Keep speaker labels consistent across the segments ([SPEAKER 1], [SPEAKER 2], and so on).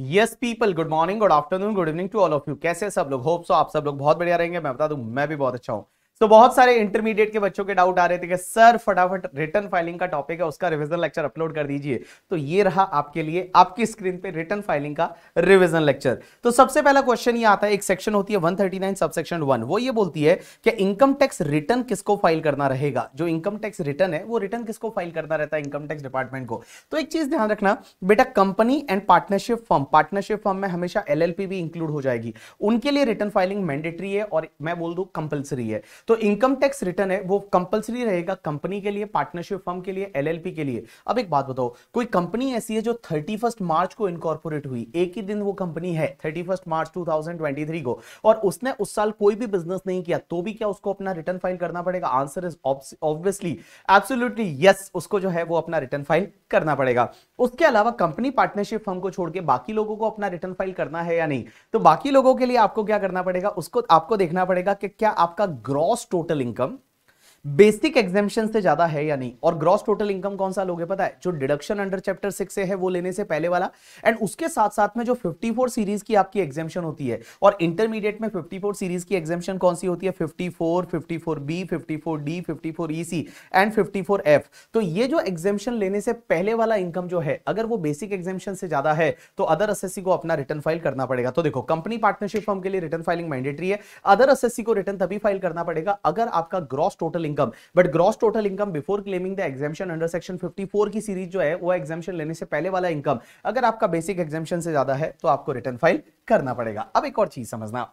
[SPEAKER 1] yes people good morning good afternoon good evening to all of you कैसे सब लोग hope so आप सब लोग बहुत बढ़िया रहेंगे मैं बता दूं मैं भी बहुत अच्छा हूँ तो बहुत सारे इंटरमीडिएट के बच्चों के डाउट आ रहे थे कि सर फटाफट रिटर्न फाइलिंग का टॉपिक है उसका रिविजन लेक्चर अपलोड कर दीजिए तो ये रहा आपके लिए आपकी स्क्रीन पे रिटर्न फाइलिंग का रिविजन लेक्चर तो सबसे पहला क्वेश्चन ये आता है एक सेक्शन होती है 139 सब सेक्शन 1 वो ये बोलती है कि इनकम टैक्स रिटर्न किसको फाइल करना रहेगा जो इनकम टैक्स रिटर्न है वो रिटर्न किसको फाइल करना रहता है इनकम टैक्स डिपार्टमेंट को तो एक चीज ध्यान रखना बेटा company and partnership firm partnership firm में हमेशा एल भी इंक्लूड हो जाएगी उनके लिए रिटर्न फाइलिंग मैंडेटरी है और मैं बोल दू कंपल्सरी है तो इनकम टैक्स रिटर्न है वो कंपलसरी रहेगा कंपनी के लिए पार्टनरशिप फर्म के लिए एलएलपी के लिए अब एक बात बताओ कोई कंपनी ऐसी है जो थर्टी मार्च को इनकॉर्पोरेट हुई एक ही दिन वो कंपनी है थर्टी मार्च टू को और उसने उस साल कोई भी बिजनेस नहीं किया तो भी क्या उसको अपना रिटर्न फाइल करना पड़ेगा answer is obviously absolutely yes उसको जो है वो अपना रिटर्न फाइल करना पड़ेगा उसके अलावा कंपनी पार्टनरशिप फर्म को छोड़ के बाकी लोगों को अपना रिटर्न फाइल करना है या नहीं तो बाकी लोगों के लिए आपको क्या करना पड़ेगा उसको आपको देखना पड़ेगा कि क्या आपका gross gross total income basic exemption से ज्यादा है या नहीं और ग्रॉस टोटल इनकम कौन सा लोगे पता है जो डिडक्शन अंडर चैप्टर सिक्स से है वो लेने से पहले वाला एंड उसके साथ साथ में जो 54 सीरीज की आपकी एग्जामेशन होती है और इंटरमीडिएट में 54 सीरीज की एग्जामेशन कौन सी होती है 54, 54 54 B D 54B, E C and F तो ये जो एग्जामेशन लेने से पहले वाला इनकम जो है अगर वो बेसिक एग्जामेशन से ज्यादा है तो अदर एस को अपना रिटर्न फाइल करना पड़ेगा तो देखो कंपनी पार्टनरशिप फॉर्म के लिए रिटर्न फाइलिंग मैंडेटरी है अदर एस को रिटर्न तभी फाइल करना पड़ेगा अगर आपका gross total income but gross total income before claiming the exemption under section 54 की सीरीज जो है वो एग्जामेशन लेने से पहले वाला इनकम अगर आपका बेसिक एग्जामेशन से ज्यादा है तो आपको रिटर्न फाइल करना पड़ेगा अब एक और चीज समझना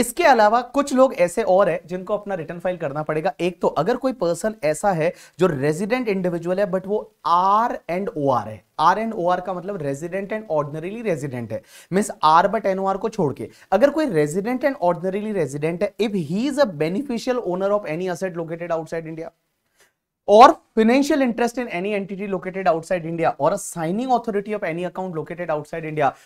[SPEAKER 1] इसके अलावा कुछ लोग ऐसे और है जिनको अपना रिटर्न फाइल करना पड़ेगा एक तो अगर कोई पर्सन ऐसा है जो रेजिडेंट इंडिविजुअल है बट वो आर एंड ओ आर है आर एंड ओ आर का मतलब रेजिडेंट एंड ऑर्डनरीली रेजिडेंट है mean R but N O R को छोड़ के अगर कोई रेजिडेंट एंड ऑर्डनरीली रेजिडेंट है if he is a beneficial owner of any asset located outside India और financial interest in any entity located outside India or a signing authority of any account located outside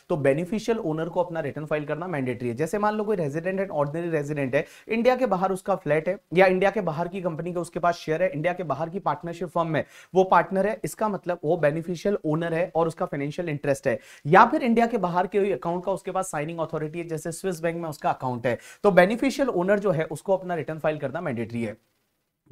[SPEAKER 1] तो beneficial owner को अपना return file करना mandatory है जैसे मान लो कोई resident है ordinary resident है इंडिया के बाहर उसका फ्लैट है या इंडिया के बाहर की कंपनी के उसके पास शेयर है इंडिया के बाहर की पार्टनरशिप फर्म में वो पार्टनर है इसका मतलब वो बेनिफिशियल ओनर है और उसका फाइनेंशियल इंटरेस्ट है या फिर इंडिया के बाहर के अकाउंट का उसके पास साइनिंग ऑथोरिटी है जैसे स्विस बैंक में उसका अकाउंट है तो बेनिफिशियल ओनर जो है उसको अपना रिटर्न फाइल करना मैंडेटरी है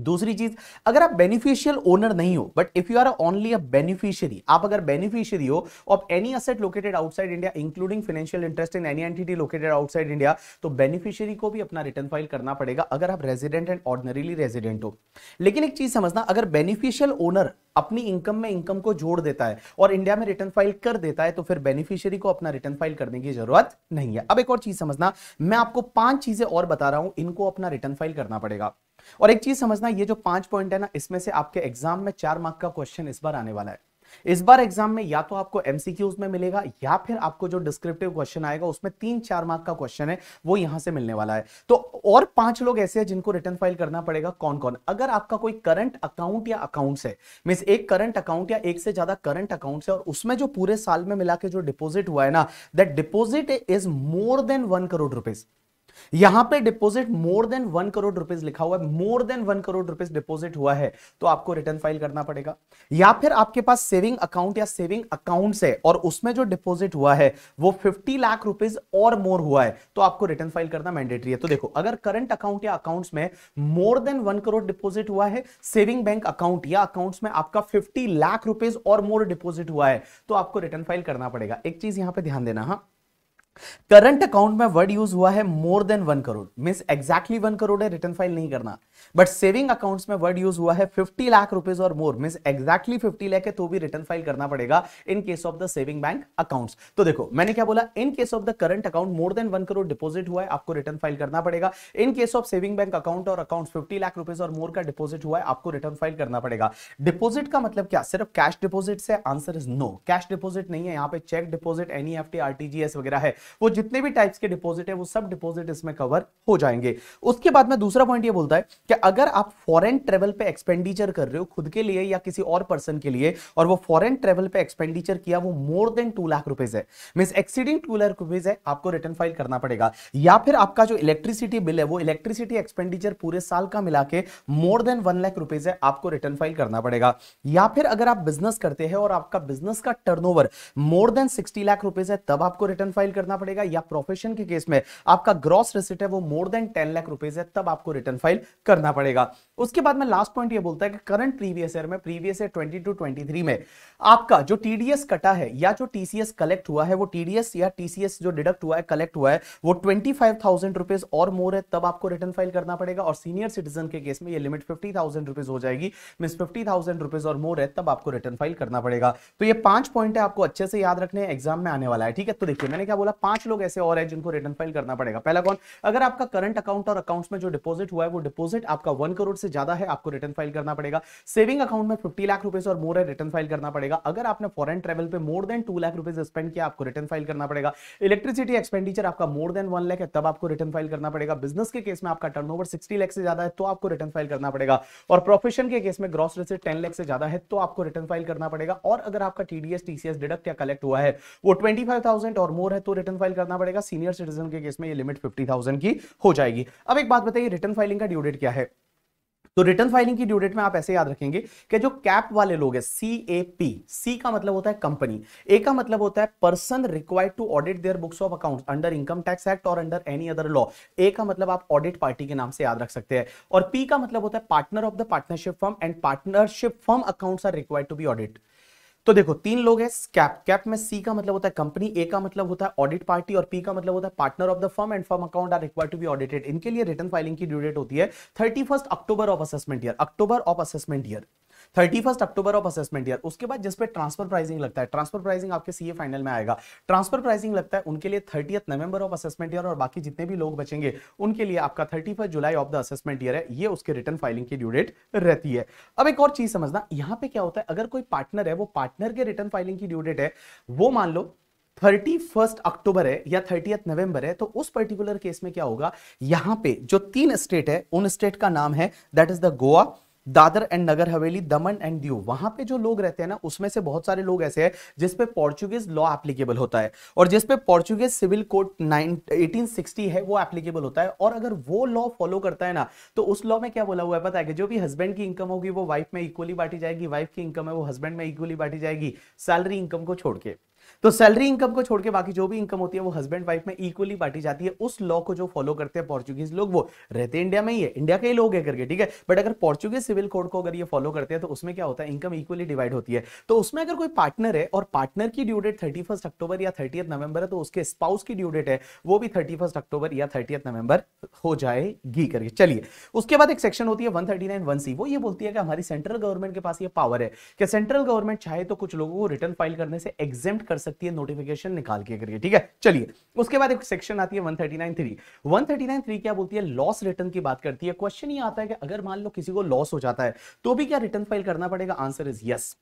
[SPEAKER 1] दूसरी चीज अगर आप बेनिफिशियल ओनर नहीं हो but if you are only a beneficiary आप अगर बेनिफिशियरी हो of any asset located outside India including financial interest in any entity located outside India तो बेनिफिशियरी तो को भी अपना रिटर्न फाइल करना पड़ेगा अगर आप रेजिडेंट एंड ऑर्डनरीली रेजिडेंट हो लेकिन एक चीज समझना अगर बेनिफिशियल ओनर अपनी इनकम में इनकम को जोड़ देता है और इंडिया में रिटर्न फाइल कर देता है तो फिर बेनिफिशियरी को अपना रिटर्न फाइल करने की जरूरत नहीं है अब एक और चीज समझना मैं आपको पांच चीजें और बता रहा हूं इनको अपना रिटर्न फाइल करना पड़ेगा और एक चीज समझना ये जो पांच पॉइंट है ना इसमें से आपके एग्जाम में चार मार्क का क्वेश्चन इस बार आने वाला है इस बार एग्जाम में या तो आपको एमसीक्यूज में मिलेगा या फिर आपको जो डिस्क्रिप्टिव क्वेश्चन आएगा उसमें तीन चार मार्क का क्वेश्चन है वो यहां से मिलने वाला है तो और पांच लोग ऐसे हैं जिनको रिटर्न फाइल करना पड़ेगा कौन कौन अगर आपका कोई करंट अकाउंट या अकाउंट है मीन एक करंट अकाउंट या एक से ज्यादा करंट अकाउंट है और उसमें जो पूरे साल में मिला के जो डिपोजिट हुआ है ना that deposit is more than one crore rupees यहां पे deposit more than one crore rupees लिखा हुआ है more than one crore rupees deposit हुआ है तो आपको रिटर्न फाइल करना पड़ेगा या फिर आपके पास सेविंग अकाउंट या सेविंग अकाउंट है और उसमें जो डिपॉजिट हुआ है वो फिफ्टी लाख रुपीज और मोर हुआ है तो आपको रिटर्न फाइल करना मैंडेटरी है तो देखो अगर करंट अकाउंट या अकाउंट्स में more than one crore deposit हुआ है सेविंग बैंक अकाउंट या अकाउंट्स में आपका फिफ्टी लाख रुपीज और मोर डिपॉजिट हुआ है तो आपको रिटर्न फाइल करना पड़ेगा एक चीज यहां पर ध्यान देना हाँ करंट अकाउंट में वर्ड यूज हुआ है more than one crore mean exactly one crore है रिटर्न फाइल नहीं करना बट सेविंग अकाउंट्स में वर्ड यूज हुआ है फिफ्टी लाख रुपीज और more mean exactly fifty lakh है तो भी रिटर्न फाइल करना पड़ेगा in case of the saving bank accounts तो देखो मैंने क्या बोला in case of the current account more than one crore deposit हुआ है आपको रिटर्न फाइल करना पड़ेगा in case of saving bank account और अकाउंट फिफ्टी लाख रुपीज और मोर का डिपोजिट हुआ है आपको रिटर्न फाइल करना पड़ेगा डिपोजिट का मतलब क्या सिर्फ कैश डिपोजिट से answer is no cash deposit नहीं है यहाँ पे चेक डिपोजिट एनईएफटी एफ वगैरह है वो जितने भी टाइप्स के डिपॉजिट है वो सब डिपॉजिट इसमें कवर हो जाएंगे उसके बाद में दूसरा पॉइंट ये बोलता है कि अगर आप फॉरेन ट्रेवल पे एक्सपेंडिचर कर रहे हो खुद के लिए या किसी और पर्सन के लिए और वो फॉरेन ट्रेवल पे एक्सपेंडिचर किया वो more than two lakh rupees है mean exceeding two lakh rupees है आपको रिटर्न फाइल करना पड़ेगा या फिर आपका जो इलेक्ट्रिसिटी बिल है वो इलेक्ट्रिसिटी एक्सपेंडिचर पूरे साल का मिला के more than one lakh rupees है आपको रिटर्न फाइल करना पड़ेगा या फिर अगर आप बिजनेस करते हैं और आपका बिजनेस का turnover more than sixty lakh rupees है तब आपको रिटर्न फाइल करना करना पड़ेगा या प्रोफेशन के केस में आपका ग्रॉस रिसिट है वो more than ten lakh rupees है तब आपको रिटर्न फाइल करना पड़ेगा उसके बाद में लास्ट पॉइंट ये बोलता है कि करंट प्रीवियस ईयर में previous year twenty two twenty में आपका जो टीडीएस कटा है या जो टीसीएस कलेक्ट हुआ है वो टीडीएस या टीसीएस जो डिडक्ट हुआ है कलेक्ट हुआ है वो ट्वेंटी फाइव थाउजेंड रुपीज और मोर है तब आपको रिटर्न फाइल करना पड़ेगा और सीनियर सिटीजन के केस में ये लिमिट फिफ्टी थाउजेंड रुपीज हो जाएगी मीन फिफ्टी थाउजेंड रुपीज और मोर है तब आपको रिटर्न फाइल करना पड़ेगा तो ये पांच पॉइंट है आपको अच्छे से याद रखने एग्जाम में आने वाला है ठीक है तो देखिए मैंने क्या बोला पांच लोग ऐसे और है जिनको रिटर्न फाइल करना पड़ेगा पहला कौन अगर आपका करंट अकाउंट और अकाउंट्स में जो डिपॉजिट हुआ है वो डिपॉजिट आपका वन करोड़ से ज्यादा है आपको रिटर्न फाइल करना पड़ेगा सेविंग अकाउंट में फिफ्टी लाख रुपए और मोर है रिटर्न फाइल करना पड़ेगा अगर आपने फॉरन ट्रेवल पर मोर देन टू लाख रुपए स्पेंड किया आपको रिटर्न फाइल करना पड़ेगा इलेक्ट्रिसिटी एक्सपेंडिचर आपका मोर देन वन लाख है तब आपको रिटर्न फाइल करना पड़ेगा बिजनेस के केस में आपका टर्न ओवर लाख से ज्यादा है तो आपको रिटर्न फाइल करना पड़ेगा और प्रोफेशन के केस में ग्रॉस रिसिट टेन लाख से ज्यादा है तो आपको रिटर्न फाइल करना पड़ेगा और अगर आपका टीडीएस टीसीएस डिडक्ट या कलेक्ट हुआ है वो 25000 और मोर है तो रिटर्न रिटर्न फाइल करना पड़ेगा सीनियर सिटीजन के केस में ये लिमिट फिफ्टी थाउजेंड की हो जाएगी अब एक बात बताइए रिटर्न फाइलिंग का ड्यूडेट क्या है तो रिटर्न फाइलिंग की ड्यूडेट में आप ऐसे याद रखेंगे कि जो कैप वाले लोग हैं सी ए पी सी का मतलब होता है कंपनी ए का मतलब होता है person required to audit their books of accounts under income tax act और under any other law A का मतलब आप ऑडिट पार्टी के नाम से याद रख सकते हैं और पी का मतलब होता है partner of the partnership firm and partnership firm accounts are required to be audit तो देखो तीन लोग हैं कैप कैप में सी का मतलब होता है कंपनी ए का मतलब होता है ऑडिट पार्टी और पी का मतलब होता है partner of the firm and firm account are require to be audited इनके लिए रिटर्न फाइलिंग की ड्यू डेट होती है thirty October of assessment year October of assessment year thirty first October of assessment year उसके बाद जिसपे transfer pricing लगता है ट्रांसफर प्राइसिंग आपके सीए फाइनल में आएगा ट्रांसफर प्राइसिंग लगता है उनके लिए thirty November of assessment year और बाकी जितने भी लोग बचेंगे उनके लिए आपका thirty July of the assessment year है ये उसके रिटर्न फाइलिंग की ड्यू डेट रहती है अब एक और चीज समझना यहाँ पे क्या होता है अगर कोई पार्टनर है वो पार्टनर के रिटर्न फाइलिंग की ड्यू डेट है वो मान लो थर्टी फर्स्ट अक्टूबर है या थर्टी नवंबर है तो उस पर्टिकुलर केस में क्या होगा यहां पे जो तीन स्टेट है उन स्टेट का नाम है that is the Goa Dadra and Nagar Haveli Daman and Diu वहां पे जो लोग रहते हैं ना उसमें से बहुत सारे लोग ऐसे हैं जिसपे पोर्चुगेज लॉ एप्लीकेबल होता है और जिसपे Portuguese civil code nine eighteen है वो एप्लीकेबल होता है और अगर वो लॉ फॉलो करता है ना तो उस लॉ में क्या बोला हुआ है पता है कि जो भी हस्बैंड की इनकम होगी वो वाइफ में इक्वली बांटी जाएगी वाइफ की इनकम है वो हस्बैंड में इक्वली बांटी जाएगी सैलरी इनकम को छोड़ के तो सैलरी इनकम को छोड़ के बाकी जो भी इनकम होती है वो हस्बैंड वाइफ में इक्वली बांटी जाती है उस लॉ को जो फॉलो करते हैं पोर्चुगीज लोग वो रहते इंडिया में ही है इंडिया के ही लोग है करके ठीक है बट अगर पोर्चुगीज सिविल कोड को अगर ये फॉलो करते हैं तो उसमें क्या होता है इनकम इक्वली डिवाइड होती है तो उसमें अगर कोई पार्टनर है और पार्टनर की ड्यू डेट थर्टी अक्टूबर या थर्टी नवंबर है तो उसके स्पाउस की ड्यू डेट है वो भी थर्टी अक्टूबर या थर्टी नवंबर हो जाएगी करके चलिए उसके बाद एक सेक्शन होती है one thirty nine one C वो ये बोलती है कि हमारी सेंट्रल गवर्नमेंट के पास ये पावर है कि सेंट्रल गवर्नमेंट चाहे तो कुछ लोगों को रिटर्न फाइल करने से एग्जेम्प्ट कर सकती है नोटिफिकेशन निकाल के करिए ठीक है चलिए उसके बाद एक सेक्शन आती है 139 139 क्या बोलती है लॉस रिटर्न की बात करती है क्वेश्चन ये आता है कि अगर मान लो किसी को लॉस हो जाता है तो भी क्या रिटर्न फाइल करना पड़ेगा आंसर इज यस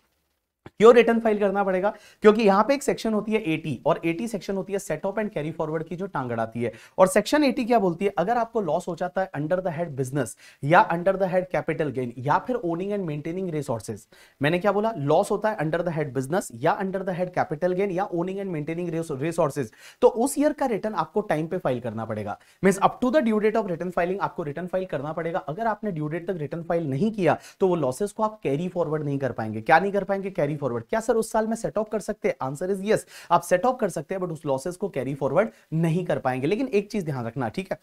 [SPEAKER 1] क्यों रिटर्न फाइल करना पड़ेगा क्योंकि यहां पे एक सेक्शन होती है एटी और एटी सेक्शन होती है set off and carry forward की जो टांगड़ आती है और सेक्शन एटी क्या बोलती है अगर आपको लॉस हो जाता है अंडर द हेड बिजनेस या under the head capital gain या फिर ओनिंग एंड मेंटेनिंग रिसोर्सेज मैंने क्या बोला लॉस होता है अंडर द हेड बिजनेस या under the head capital gain या ओनिंग एंड मेंटेनिंग रिसोर्सेज तो उस ईयर का रिटर्न आपको टाइम पे फाइल करना पड़ेगा mean up to the due date of return filing आपको रिटर्न फाइल करना पड़ेगा अगर आपने ड्यू डेट तक रिटर्न फाइल नहीं किया तो वो लॉसेस को आप कैरी फॉरवर्ड नहीं कर पाएंगे क्या नहीं कर पाएंगे कैरी कैरी फॉरवर्ड क्या सर उस साल में सेट ऑफ कर सकते हैं आंसर इज यस आप सेट ऑफ कर सकते हैं बट उस लॉसेस को कैरी फॉरवर्ड नहीं कर पाएंगे लेकिन एक चीज ध्यान रखना ठीक है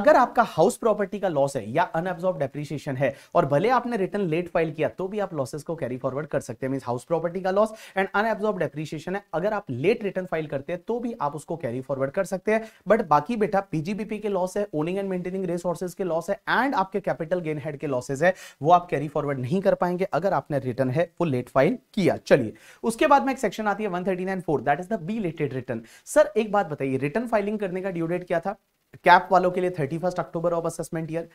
[SPEAKER 1] अगर आपका हाउस प्रॉपर्टी का लॉस है या अनअब्सॉर्ब डेप्रिसिएशन है और भले आपने रिटर्न लेट फाइल किया तो भी आप लॉसेस को कैरी फॉरवर्ड कर सकते हैं मीन हाउस प्रॉपर्टी का लॉस एंड अनअब्सॉर्ब डेप्रिसिएशन है अगर आप लेट रिटर्न फाइल करते हैं तो भी आप उसको कैरी फॉरवर्ड कर सकते हैं बट बाकी बेटा पीजीबीपी के लॉस है ओनिंग एंड मेंटेनिंग रिसोर्सेज के लॉस है एंड आपके कैपिटल गेन हेड के लॉसेज है वो आप कैरी फॉरवर्ड नहीं कर पाएंगे अगर आपने रिटर्न है वो लेट फाइल किया दिया चलिए उसके बाद में एक सेक्शन आती है 139.4 that is the belated return sir एक बात बताइए रिटर्न फाइलिंग करने का ड्यू डेट क्या था कैप वालों के लिए thirty October of assessment year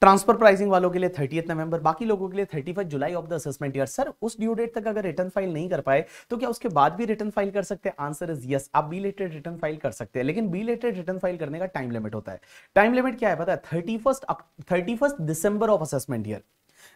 [SPEAKER 1] transfer pricing वालों के लिए थर्टी नवंबर बाकी लोगों के लिए thirty July of the assessment year sir उस ड्यू डेट तक अगर रिटर्न फाइल नहीं कर पाए तो क्या उसके बाद भी रिटर्न फाइल कर सकते हैं आंसर इज यस आप बी लेटेड रिटर्न फाइल कर सकते हैं लेकिन बी लेटेड रिटर्न फाइल करने का टाइम लिमिट होता है टाइम लिमिट क्या है पता है thirty first thirty first December of assessment year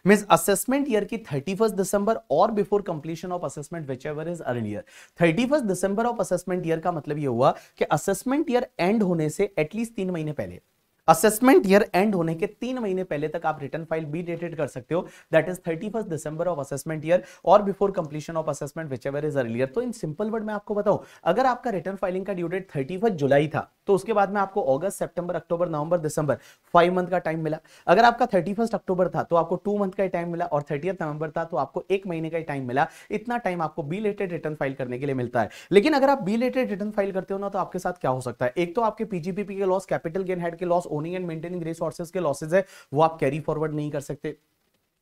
[SPEAKER 1] mean assessment year की थर्टी फर्स्ट दिसंबर और before completion of assessment whichever is earlier thirty first December of assessment year का मतलब यह हुआ कि असेसमेंट ईयर एंड होने से at least तीन महीने पहले असेसमेंट ईयर एंड होने के तीन महीने पहले तक आप रिटर्न फाइल बी डेटेड कर सकते हो that is thirty first December of assessment year और before completion of assessment whichever is earlier तो इन सिंपल वर्ड में आपको बताओ अगर आपका रिटर्न फाइलिंग का ड्यू डेट थर्टी जुलाई था तो उसके बाद में आपको August September October November December five month का टाइम मिला अगर आपका थर्टी फर्स्ट अक्टूबर था तो आपको टू मंथ का टाइम मिला और थर्टी नवंबर था तो आपको एक महीने का टाइम मिला इतना टाइम आपको बी लेटेड रिटर्न फाइल करने के लिए मिलता है लेकिन अगर आप बी लेटेड रिटर्न फाइल करते हो ना तो आपके साथ क्या हो सकता है एक तो आपके पीजीपीपी के लॉस कैपिटल गेन हेड के loss owning and maintaining resources के लॉसेज है वो आप कैरी फॉरवर्ड नहीं कर सकते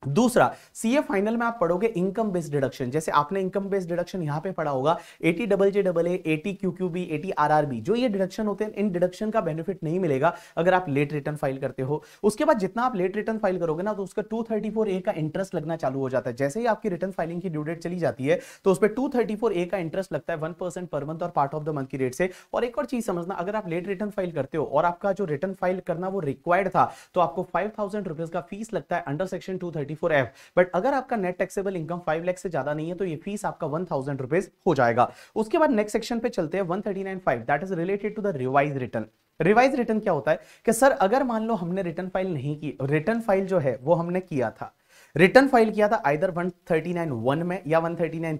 [SPEAKER 1] दूसरा सीए फाइनल में आप पढ़ोगे इनकम बेस्ड डिडक्शन जैसे आपने इनकम बेस्ड डिडक्शन यहां पे पढ़ा होगा eighty double J double A eighty Q Q B eighty R R B जो ये डिडक्शन होते हैं इन डिडक्शन का बेनिफिट नहीं मिलेगा अगर आप लेट रिटर्न फाइल करते हो उसके बाद जितना आप लेट रिटर्न फाइल करोगे ना तो उसका टू थर्टी फोर ए का इंटरेस्ट लगना चालू हो जाता है जैसे ही आपकी रिटर्न फाइलिंग की ड्यू डेट चली जाती है तो उस पर टू थर्टी फोर ए का इंटरेस्ट लगता है वन परसेंट पर मंथ और पार्ट ऑफ द मंथ की रेट से और एक और चीज समझना अगर आप लेट रिटर्न फाइल करते हो और आपका जो रिटर्न फाइल करना वो रिक्वायर्ड था तो आपको फाइव थाउजेंड रुपीज का फीस लगता है under section two thirty thirty four F but अगर आपका net taxable income five lakh से ज्यादा नहीं है तो ये फीस आपका वन थाउजेंड रुपीज हो जाएगा उसके बाद नेक्स्ट सेक्शन पे चलते हैं one thirty nine five that is related to the revise return revise return क्या होता है कि सर अगर मान लो हमने रिटर्न फाइल नहीं की रिटर्न फाइल जो है वो हमने किया था रिटर्न फाइल किया था आइदर वन में या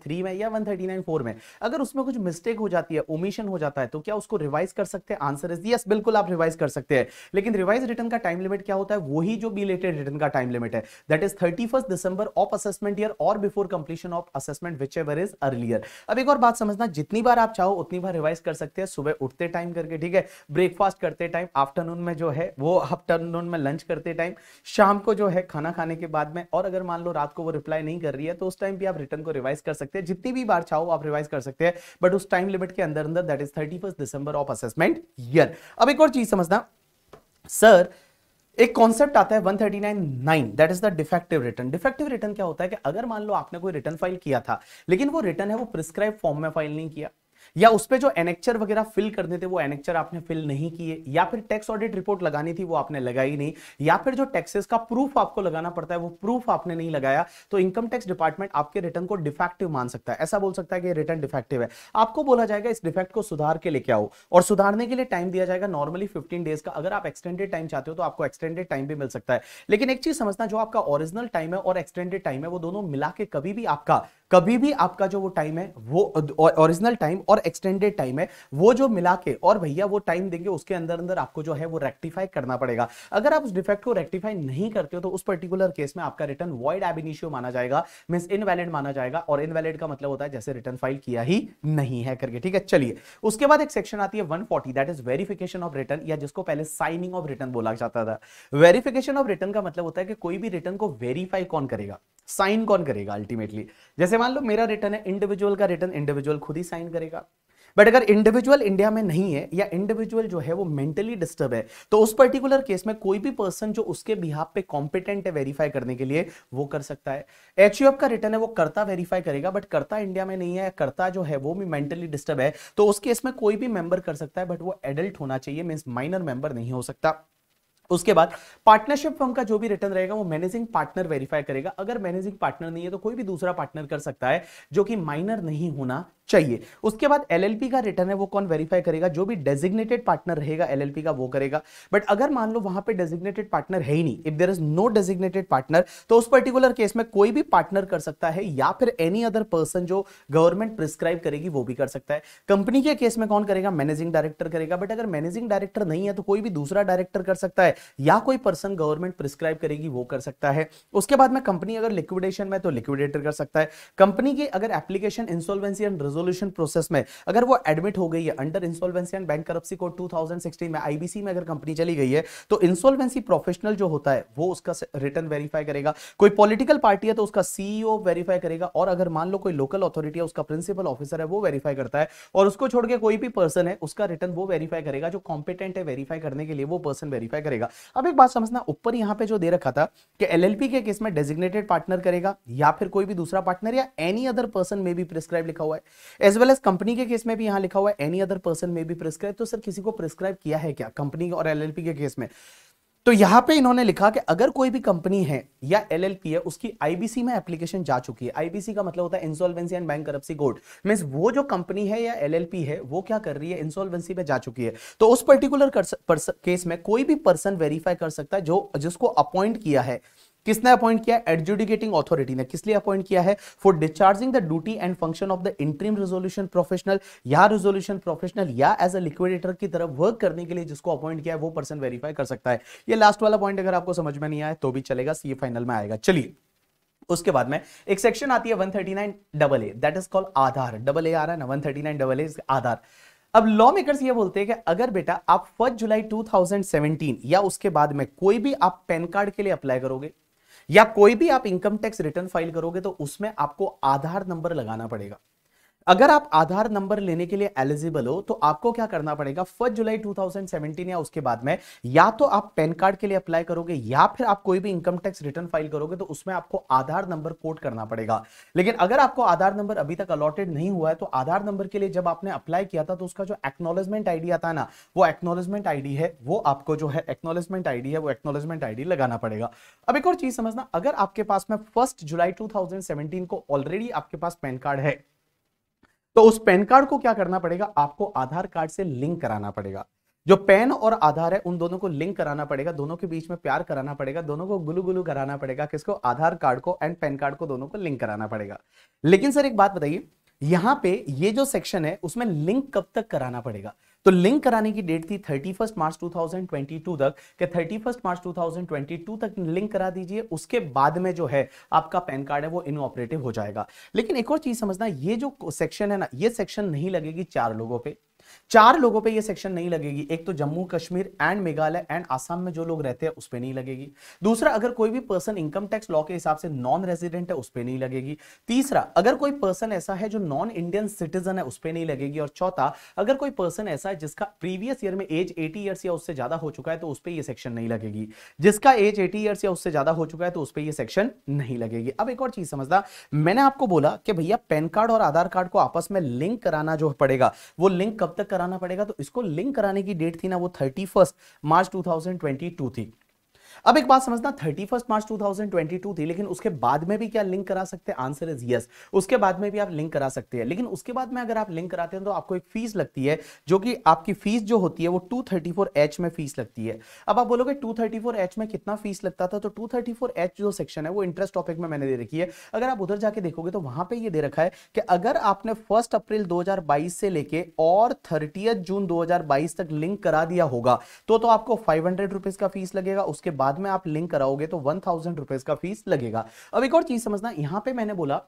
[SPEAKER 1] थ्री में या थर्टी फोर में अगर उसमें कुछ मिस्टेक हो जाती है ओमिशन हो जाता है तो क्या उसको रिवाइज कर सकते हैं आंसर इज यस बिल्कुल आप रिवाइज कर सकते हैं लेकिन रिवाइज रिटर्न का टाइम लिमिट क्या होता है वही जो बी रिलेटेड रिटर्न का टाइम लिमिट है that is thirty December of assessment year और before completion of assessment whichever is earlier अब एक और बात समझना जितनी बार आप चाहो उतनी बार रिवाइज कर सकते हैं सुबह उठते टाइम करके ठीक है ब्रेकफास्ट करते टाइम आफ्टरनून में जो है वो आफ्टरनून में लंच करते टाइम शाम को जो है खाना खाने के बाद में और और अगर मान लो रात को वो रिप्लाई नहीं कर रही है तो उस टाइम भी आप रिटर्न को रिवाइज कर सकते हैं जितनी भी बार चाहो आप रिवाइज कर सकते हैं बट उस टाइम लिमिट के अंदर अंदर that is thirty December of assessment year अब एक और चीज समझना सर एक कॉन्सेप्ट आता है 139.9 that is the defective return defective return क्या होता है कि अगर मान लो आपने कोई रिटर्न फाइल किया था लेकिन वो रिटर्न है वो प्रिस्क्राइब फॉर्म में फाइल नहीं किया या उस पर जो एनेक्चर वगैरह फिल करने थे वो एनेक्चर आपने फिल नहीं किए या फिर टैक्स ऑडिट रिपोर्ट लगानी थी वो आपने लगाई नहीं या फिर जो टैक्सेस का प्रूफ आपको लगाना पड़ता है वो प्रूफ आपने नहीं लगाया तो इनकम टैक्स डिपार्टमेंट आपके रिटर्न को डिफेक्टिव मान सकता है ऐसा बोल सकता है कि रिटर्न डिफेक्टिव है आपको बोला जाएगा इस डिफेक्ट को सुधार के लेके आओ और सुधारने के लिए टाइम दिया जाएगा नॉर्मली फिफ्टीन डेज का अगर आप एक्सटेंडेड टाइम चाहते हो तो आपको एक्सटेंडेड टाइम भी मिल सकता है लेकिन एक चीज समझना जो आपका ओरिजिनल टाइम है और एक्सटेंडेड टाइम है वो दोनों मिला के कभी भी आपका कभी भी आपका जो वो टाइम है वो ओरिजिनल टाइम और एक्सटेंडेड टाइम है वो जो मिला के और भैया वो टाइम देंगे उसके अंदर अंदर आपको जो है वो रेक्टिफाई करना पड़ेगा अगर आप उस डिफेक्ट को रेक्टिफाई नहीं करते हो तो उस पर्टिकुलर केस में आपका रिटर्न वॉइड एबिनिशियो माना जाएगा मीन्स इनवैलिड माना जाएगा और इनवैलिड का मतलब होता है जैसे रिटर्न फाइल किया ही नहीं है करके ठीक है चलिए उसके बाद एक सेक्शन आती है one that is verification of return या जिसको पहले साइनिंग ऑफ रिटर्न बोला जाता था वेरिफिकेशन ऑफ रिटर्न का मतलब होता है कि कोई भी रिटर्न को वेरीफाई कौन करेगा साइन कौन करेगा अल्टीमेटली जैसे मान लो मेरा रिटर्न है इंडिविजुअल का रिटर्न इंडिविजुअल खुद ही साइन करेगा बट अगर इंडिविजुअल इंडिया में नहीं है या इंडिविजुअल जो है वो मेंटली डिस्टर्ब है तो उस पर्टिकुलर केस में कोई भी पर्सन जो उसके बिहाब पे कॉम्पिटेंट है वेरीफाई करने के लिए वो कर सकता है एच का रिटर्न है वो करता वेरीफाई करेगा बट करता इंडिया में नहीं है या करता जो है वो भी मेंटली डिस्टर्ब है तो उस केस में कोई भी मेंबर कर सकता है बट वो एडल्ट होना चाहिए मीन्स माइनर मेंबर नहीं हो सकता उसके बाद पार्टनरशिप फर्म का जो भी रिटर्न रहेगा वो मैनेजिंग पार्टनर वेरीफाई करेगा अगर मैनेजिंग पार्टनर नहीं है तो कोई भी दूसरा पार्टनर कर सकता है जो कि माइनर नहीं होना चाहिए उसके बाद एलएलपी का रिटर्न है वो कौन वेरीफाई करेगा जो भी डेजिग्नेटेड पार्टनर रहेगा एलएलपी का वो करेगा बट अगर मान लो वहां पे डेजिग्नेटेड पार्टनर है ही नहीं if there is no designated partner तो उस पर्टिकुलर केस में कोई भी पार्टनर कर सकता है या फिर एनी अदर पर्सन जो गवर्नमेंट प्रिस्क्राइब करेगी वो भी कर सकता है कंपनी के केस में कौन करेगा मैनेजिंग डायरेक्टर करेगा बट अगर मैनेजिंग डायरेक्टर नहीं है तो कोई भी दूसरा डायरेक्टर कर सकता है या कोई पर्सन गवर्नमेंट प्रिस्क्राइब करेगी वो कर सकता है उसके बाद में कंपनी अगर लिक्विडेशन में तो लिक्विडेटर कर सकता है कंपनी की अगर application insolvency and resolution process में अगर वो एडमिट हो गई है under insolvency and bankruptcy code 2016 में आईबीसी में अगर कंपनी चली गई है तो इंसॉल्वेंसी प्रोफेशनल जो होता है वो उसका रिटर्न वेरीफाई करेगा कोई पॉलिटिकल पार्टी है तो उसका सीईओ वेरीफाई e करेगा और अगर मान लो कोई लोकल अथॉरिटी है उसका प्रिंसिपल ऑफिसर है वो वेरीफाई करता है और उसको छोड़ के कोई भी पर्सन है उसका रिटर्न वो वेरीफाई करेगा जो कॉम्पिटेंट है वेरीफाई करने के लिए वो पर्सन वेरीफाई करेगा अब एक बात समझना ऊपर यहां पर जो दे रखा था कि एलएलपी के केस में डेजिग्नेटेड पार्टनर करेगा या फिर कोई भी दूसरा पार्टनर या एनी अदर पर्सन में भी प्रिस्क्राइब लिखा हुआ है एज वेल एज कंपनी के केस में भी यहां लिखा हुआ है एनी अदर पर्सन में भी प्रिस्क्राइब तो सर किसी को प्रिस्क्राइब किया है क्या कंपनी और एलएलपी के केस में तो यहां पे इन्होंने लिखा कि अगर कोई भी कंपनी है या एलएलपी है उसकी आईबीसी में एप्लीकेशन जा चुकी है आईबीसी का मतलब होता है insolvency and bankruptcy court mean वो जो कंपनी है या एलएलपी है वो क्या कर रही है इंसॉल्वेंसी में जा चुकी है तो उस पर्टिकुलर केस में कोई भी पर्सन वेरीफाई कर सकता है जो जिसको अपॉइंट किया है किसने अपॉइंट किया एडजुडिकेटिंग अथॉरिटी ने किस लिए अपॉइंट किया है for discharging the duty and function of the interim resolution professional या रेजोल्यूशन प्रोफेशनल या एज अ लिक्विडेटर की तरफ वर्क करने के लिए जिसको अपॉइंट किया है वो पर्सन वेरीफाई कर सकता है ये लास्ट वाला पॉइंट अगर आपको समझ में नहीं आए तो भी चलेगा सी फाइनल में आएगा चलिए उसके बाद में एक सेक्शन आती है 139 double A that is called Aadhaar double A आ रहा है ना 139 डबल ए आधार अब लॉ मेकर्स ये बोलते हैं कि अगर बेटा आप फर्स्ट जुलाई 2017 या उसके बाद में कोई भी आप पैन कार्ड के लिए अप्लाई करोगे या कोई भी आप इनकम टैक्स रिटर्न फाइल करोगे तो उसमें आपको आधार नंबर लगाना पड़ेगा अगर आप आधार नंबर लेने के लिए एलिजिबल हो तो आपको क्या करना पड़ेगा फर्स्ट जुलाई 2017 या उसके बाद में या तो आप पैन कार्ड के लिए अप्लाई करोगे या फिर आप कोई भी इनकम टैक्स रिटर्न फाइल करोगे तो उसमें आपको आधार नंबर कोट करना पड़ेगा लेकिन अगर आपको आधार नंबर अभी तक अलॉटेड नहीं हुआ है तो आधार नंबर के लिए जब आपने अप्लाई किया था तो उसका जो एक्नोलेजमेंट आईडी आता है ना वो एक्नोलेजमेंट आईडी है वो आपको जो है एक्नोलेजमेंट आईडी है वो एक्नोलेजमेंट आईडी लगाना पड़ेगा अब एक और चीज समझना अगर आपके पास में फर्स्ट जुलाई टू को ऑलरेडी आपके पास पैन कार्ड है तो उस पैन कार्ड को क्या करना पड़ेगा आपको आधार कार्ड से लिंक कराना पड़ेगा जो पैन और आधार है उन दोनों को लिंक कराना पड़ेगा दोनों के बीच में प्यार कराना पड़ेगा दोनों को गुलू गुलू कराना पड़ेगा किसको आधार कार्ड को एंड पैन कार्ड को दोनों को लिंक कराना पड़ेगा लेकिन सर एक बात बताइए यहां पे ये जो सेक्शन है उसमें लिंक कब तक कराना पड़ेगा तो लिंक कराने की डेट थी thirty first March two thousand twenty two तक कि thirty first March two thousand twenty two तक लिंक करा दीजिए उसके बाद में जो है आपका पैन कार्ड है वो इनऑपरेटिव हो जाएगा लेकिन एक और चीज समझना ये जो सेक्शन है ना ये सेक्शन नहीं लगेगी चार लोगों पर चार लोगों पे ये सेक्शन नहीं लगेगी एक तो जम्मू कश्मीर एंड मेघालय एंड आसाम में जो लोग रहते हैं उस पर नहीं लगेगी दूसरा अगर कोई भी पर्सन इनकम टैक्स लॉ के हिसाब से नॉन रेजिडेंट है उस पर नहीं लगेगी तीसरा अगर कोई पर्सन ऐसा है जो नॉन इंडियन सिटीजन है उस पर नहीं लगेगी और चौथा अगर कोई पर्सन ऐसा है जिसका प्रीवियस ईयर में एज एटी ईयर्स या उससे ज्यादा हो चुका है तो उस पर यह सेक्शन नहीं लगेगी जिसका एज एटी ईयर्स या उससे ज्यादा हो चुका है तो उस पर यह सेक्शन नहीं लगेगी अब एक और चीज समझदा मैंने आपको बोला कि भैया पैन कार्ड और आधार कार्ड को आपस में लिंक कराना जो पड़ेगा वो लिंक कब तक तक कराना पड़ेगा तो इसको लिंक कराने की डेट थी ना वो थर्टी मार्च टू थी अब एक बात समझना thirty first March two thousand twenty two थी लेकिन उसके बाद में भी क्या लिंक करा सकते हैं आंसर इज यस उसके बाद में भी आप लिंक करा सकते हैं लेकिन उसके बाद में अगर आप लिंक कराते हैं तो आपको एक फीस लगती है जो कि आपकी फीस जो होती है वो टू थर्टी फोर एच में फीस लगती है अब आप बोलोगे टू थर्टी फोर एच में कितना फीस लगता था तो टू थर्टी फोर एच जो सेक्शन है वो इंटरेस्ट टॉपिक में मैंने दे रखी है अगर आप उधर जाके देखोगे तो वहां पर यह दे रखा है कि अगर आपने फर्स्ट अप्रैल दो से लेके और थर्टी जून दो तक लिंक करा दिया होगा तो, तो आपको फाइव हंड्रेड का फीस लगेगा उसके बाद बाद में आप लिंक कराओगे तो वन थाउजेंड रुपीज का फीस लगेगा अब एक और चीज समझना यहां पे मैंने बोला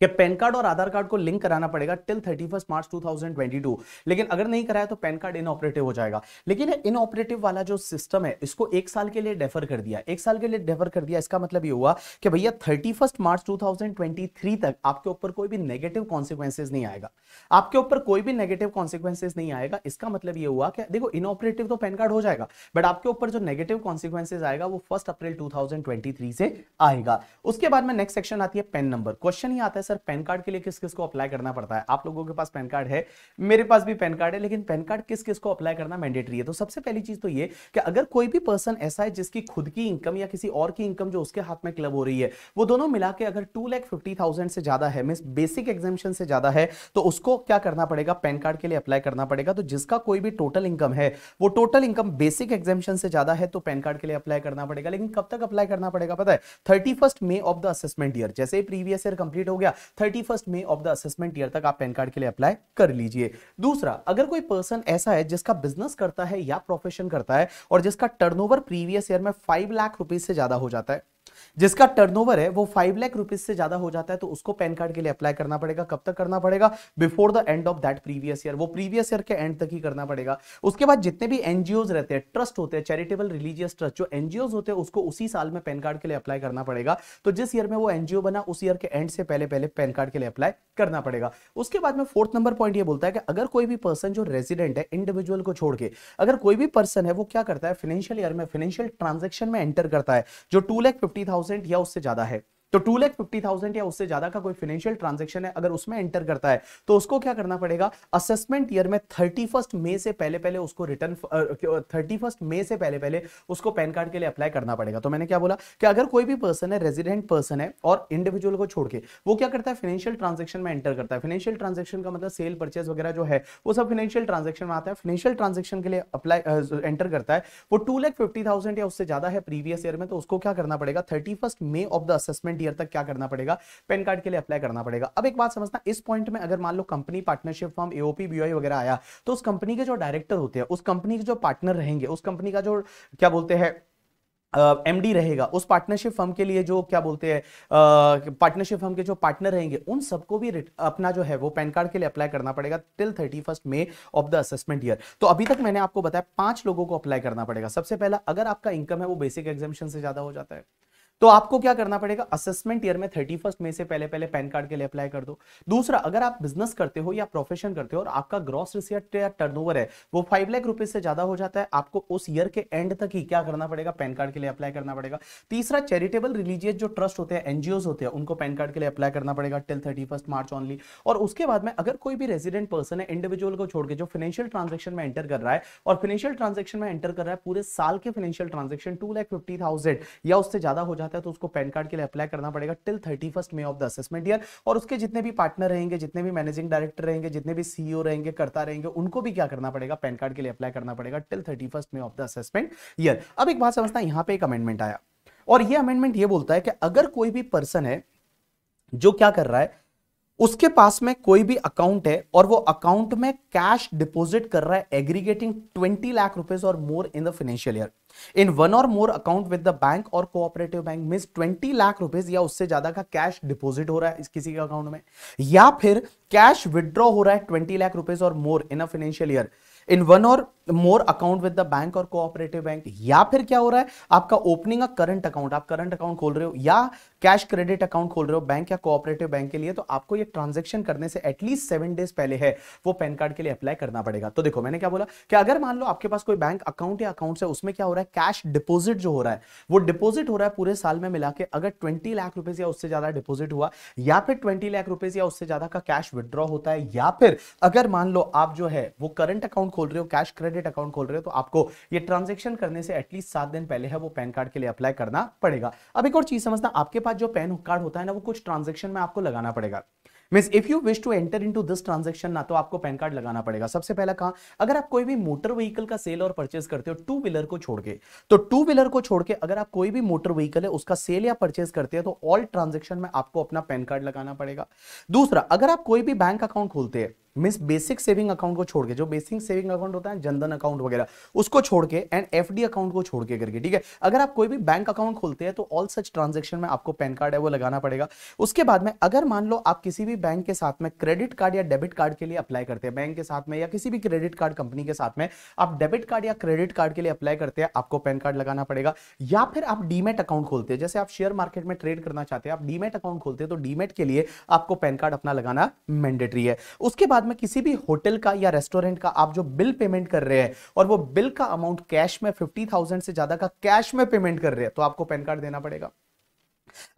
[SPEAKER 1] कि पैन कार्ड और आधार कार्ड को लिंक कराना पड़ेगा till thirty first March two thousand twenty two लेकिन अगर नहीं कराया तो पैन कार्ड इनऑपरेटिव हो जाएगा लेकिन इनऑपरेटिव वाला जो सिस्टम है इसको एक साल के लिए डेफर कर दिया एक साल के लिए डेफर कर दिया इसका मतलब ये हुआ कि भैया thirty first March two thousand twenty three तक आपके ऊपर कोई भी नेगेटिव कॉन्सिक्वेंसेज नहीं आएगा आपके ऊपर कोई भी नेगेटिव कॉन्सिक्वेंसेज नहीं आएगा इसका मतलब ये हुआ कि देखो इनऑपरेटिव तो पैन कार्ड हो जाएगा बट आपके ऊपर जो नेगेटिव कॉन्सिक्वेंसेज आएगा वो फर्स्ट अप्रैल टू से आएगा उसके बाद में नेक्स्ट सेक्शन आती है पेन नंबर क्वेश्चन ही आता है है सर पैन कार्ड के लिए किस किस को अप्लाई करना पड़ता है आप लोगों के पास पैन कार्ड है मेरे पास भी पैन कार्ड है लेकिन पैन कार्ड किस किस को अप्लाई करना मैंडेटरी है तो सबसे पहली चीज तो ये कि अगर कोई भी पर्सन ऐसा है जिसकी खुद की इनकम या किसी और की इनकम जो उसके हाथ में क्लब हो रही है वो दोनों मिला के अगर टू लैख फिफ्टी थाउजेंड से ज्यादा है मीन बेसिक एग्जामेशन से ज्यादा है तो उसको क्या करना पड़ेगा पैन कार्ड के लिए अप्लाई करना पड़ेगा तो जिसका कोई भी टोटल इनकम है वो टोटल इनकम बेसिक एग्जामेशन से ज्यादा है तो पैन कार्ड के लिए अप्लाई करना पड़ेगा लेकिन कब तक अप्लाई करना पड़ेगा पता है thirty first May of the assessment year जैसे प्रीवियस ईयर कंप्लीट हो गया thirty first May of the assessment year तक आप पैन कार्ड के लिए अप्लाई कर लीजिए दूसरा अगर कोई पर्सन ऐसा है जिसका बिजनेस करता है या प्रोफेशन करता है और जिसका टर्नओवर प्रीवियस ईयर में फाइव लाख रुपीज से ज्यादा हो जाता है जिसका टर्नओवर है वो फाइव लाख रुपीज से ज्यादा हो जाता है तो उसको पैन कार्ड के लिए अप्लाई करना पड़ेगा कब तक करना पड़ेगा before the end of that previous year वो प्रीवियस ईयर के एंड तक ही करना पड़ेगा उसके बाद जितने भी एनजीओ रहते हैं ट्रस्ट होते हैं चैरिटेबल रिलीजियस ट्रस्ट जो एनजीओ होते हैं उसको उसी साल में पैन कार्ड के लिए अप्लाई करना पड़ेगा तो जिस ईयर में वो एनजीओ बना उस ईयर के एंड से पहले पहले पैन कार्ड के लिए अप्लाई करना पड़ेगा उसके बाद में फोर्थ नंबर पॉइंट ये बोलता है कि अगर कोई भी पर्सन जो रेजिडेंट है इंडिविजुअल को छोड़ के अगर कोई भी पर्सन है वो क्या करता है फाइनेंशियल ईयर में फाइनेंशियल ट्रांजेक्शन में एंटर करता है जो टू लैख फिफ्टी थाउजेंड या उससे ज्यादा है तो टू लैख फिफ्टी थाउजेंड या उससे ज्यादा का कोई फाइनेंशियल ट्रांजेक्शन है अगर उसमें एंटर करता है तो उसको क्या करना पड़ेगा असेसमेंट ईयर में थर्टी फर्स्ट मे से पहले पहले उसको रिटर्न थर्टी फर्स्ट मे से पहले पहले उसको पैन कार्ड के लिए अप्लाई करना पड़ेगा तो मैंने क्या बोला कि अगर कोई भी पर्सन है रेजिडेंट पर्सन है और इंडिविजुअल को छोड़ के वो क्या करता है फाइनेंशियल ट्रांजेक्शन में एंटर करता है फाइनेंशियल ट्रांजेक्शन का मतलब सेल परचेज वगैरह जो है वो सब फाइनेंशियल ट्रांजेक्शन में आता है फाइनेंशियल ट्रांजेक्शन के लिए अप्लाई एंटर करता है वो टू लैख फिफ्टी थाउजेंड या उससे ज्यादा है प्रीवियस ईयर में तो उसको क्या करना पड़ेगा thirty first May of the assessment year तक क्या करना पड़ेगा पेन कार्ड के लिए अप्लाई करना पड़ेगा अब एक बात समझना इस पॉइंट में अगर मान लो company partnership form AOP BOI वगैरह आया तो उस कंपनी के जो डायरेक्टर होते हैं उस कंपनी के जो पार्टनर रहेंगे उस कंपनी का जो क्या बोलते हैं एम uh, रहेगा उस पार्टनरशिप फर्म के लिए जो क्या बोलते हैं पार्टनरशिप फर्म के जो पार्टनर रहेंगे उन सबको भी अपना जो है वो पैन कार्ड के लिए अप्लाई करना पड़ेगा till thirty first May of the assessment year तो अभी तक मैंने आपको बताया पांच लोगों को अप्लाई करना पड़ेगा सबसे पहला अगर आपका इनकम है वो बेसिक एग्जामेशन से ज्यादा हो जाता है तो आपको क्या करना पड़ेगा असेसमेंट ईयर में थर्टी फर्स्ट मई से पहले पहले पैन कार्ड के लिए अप्लाई कर दो दूसरा अगर आप बिजनेस करते हो या प्रोफेशन करते हो और आपका ग्रॉस रिसिप्ट या टर्न है वो फाइव लाख रुपए से ज्यादा हो जाता है आपको उस ईयर के एंड तक ही क्या करना पड़ेगा पैन कार्ड के लिए अप्लाई करना पड़ेगा तीसरा चैरिटेबल रिलीजियस जो ट्रस्ट होते हैं एनजीओ होते हैं उनको पैन कार्ड के लिए अप्लाई करना पड़ेगा टिल थर्टी मार्च ऑनली और उसके बाद में अगर कोई भी रेजिडेंट पर्सन है इंडिविजुअल को छोड़ के जो फाइनेंशियल ट्रांजेक्शन में एंटर कर रहा है और फाइनेंशियल ट्रांजेक्शन में एंटर कर रहा है पूरे साल के financial transaction two lakh fifty thousand या उससे ज्यादा हो जाता चाहता है तो उसको पैन कार्ड के लिए अप्लाई करना पड़ेगा till thirty first May of the assessment year और उसके जितने भी पार्टनर रहेंगे जितने भी मैनेजिंग डायरेक्टर रहेंगे जितने भी सीईओ e रहेंगे करता रहेंगे उनको भी क्या करना पड़ेगा पैन कार्ड के लिए अप्लाई करना पड़ेगा till thirty first May of the assessment year अब एक बात समझता है यहाँ पे एक अमेंडमेंट आया और ये अमेंडमेंट ये बोलता है कि अगर कोई भी पर्सन है जो क्या कर रहा है उसके पास में कोई भी अकाउंट है और वो अकाउंट में कैश डिपॉजिट कर रहा है एग्रीगेटिंग 20 लाख रुपए और more in the financial year in one or more account with the bank or cooperative bank mean 20 lakh rupees या उससे ज्यादा का कैश डिपॉजिट हो रहा है इस किसी के अकाउंट में या फिर कैश विड्रॉ हो रहा है ट्वेंटी लाख रुपए और more in a financial year in one or more account with the bank or cooperative bank या फिर क्या हो रहा है आपका ओपनिंग अ करंट अकाउंट आप करंट अकाउंट खोल रहे हो या कैश क्रेडिट अकाउंट खोल रहे हो बैंक या कोऑपरेटिव बैंक के लिए तो आपको ये ट्रांजेक्शन करने से एटलीस्ट सेवन डेज पहले है वो पैन कार्ड के लिए अप्लाई करना पड़ेगा तो देखो मैंने क्या बोला कि अगर मान लो आपके पास कोई बैंक अकाउंट या अकाउंट है उसमें क्या हो रहा है कैश डिपोजिट जो हो रहा है वो डिपोजिट हो रहा है पूरे साल में मिला के अगर ट्वेंटी लाख रुपए या उससे ज्यादा डिपोजिट हुआ या फिर ट्वेंटी लाख रुपए या उससे ज्यादा का कैश विदड्रॉ होता है या फिर अगर मान लो आप जो है वो करंट अकाउंट खोल रहे हो कैश क्रेडिट अकाउंट खोल रहे हो तो आपको ये ट्रांजेक्शन करने से एटलीस्ट सात दिन पहले है वो पैन कार्ड के लिए अप्लाई करना पड़ेगा अब एक और चीज समझना आपके पास जो पैन कार्ड होता है ना वो कुछ ट्रांजेक्शन में आपको लगाना पड़ेगा mean if you wish to enter into this transaction ना तो आपको पैन कार्ड लगाना पड़ेगा सबसे पहला कहा अगर आप कोई भी मोटर व्हीकल का सेल और परचेज करते हो टू व्हीलर को छोड़ के तो टू व्हीलर को छोड़ के अगर आप कोई भी मोटर व्हीकल है उसका सेल या परचेज करते हैं तो ऑल ट्रांजेक्शन में आपको अपना पैन कार्ड लगाना पड़ेगा दूसरा अगर आप कोई भी बैंक अकाउंट खोलते हैं मीन्स बेसिक सेविंग अकाउंट को छोड़ के जो बेसिक सेविंग अकाउंट होता है जनधन अकाउंट वगैरह उसको छोड़ के एंड एफ अकाउंट को छोड़ के करके ठीक है अगर आप कोई भी बैंक अकाउंट खोलते हैं तो ऑल सच ट्रांजेक्शन में आपको पैन कार्ड है वो लगाना पड़ेगा उसके बाद में अगर मान लो आप किसी भी बैंक के साथ में क्रेडिट कार्ड या डेबिट कार्ड के लिए अप्लाई करते हैं बैंक के साथ में या किसी भी क्रेडिट कार्ड कंपनी के साथ में आप डेबिट कार्ड या क्रेडिट कार्ड के लिए अप्लाई करते हैं आपको पैन कार्ड लगाना पड़ेगा या फिर आप डीमेट अकाउंट खोलते हैं जैसे आप शेयर मार्केट में ट्रेड करना चाहते हैं आप डीमेट अकाउंट खोलते हैं तो डीमेट के लिए आपको पैन कार्ड अपना लगाना मैंडेटरी है उसके बाद बाद में किसी भी होटल का या रेस्टोरेंट का आप जो बिल पेमेंट कर रहे हैं और वो बिल का अमाउंट कैश में फिफ्टी थाउजेंड से ज्यादा का कैश में पेमेंट कर रहे हैं तो आपको पैन कार्ड देना पड़ेगा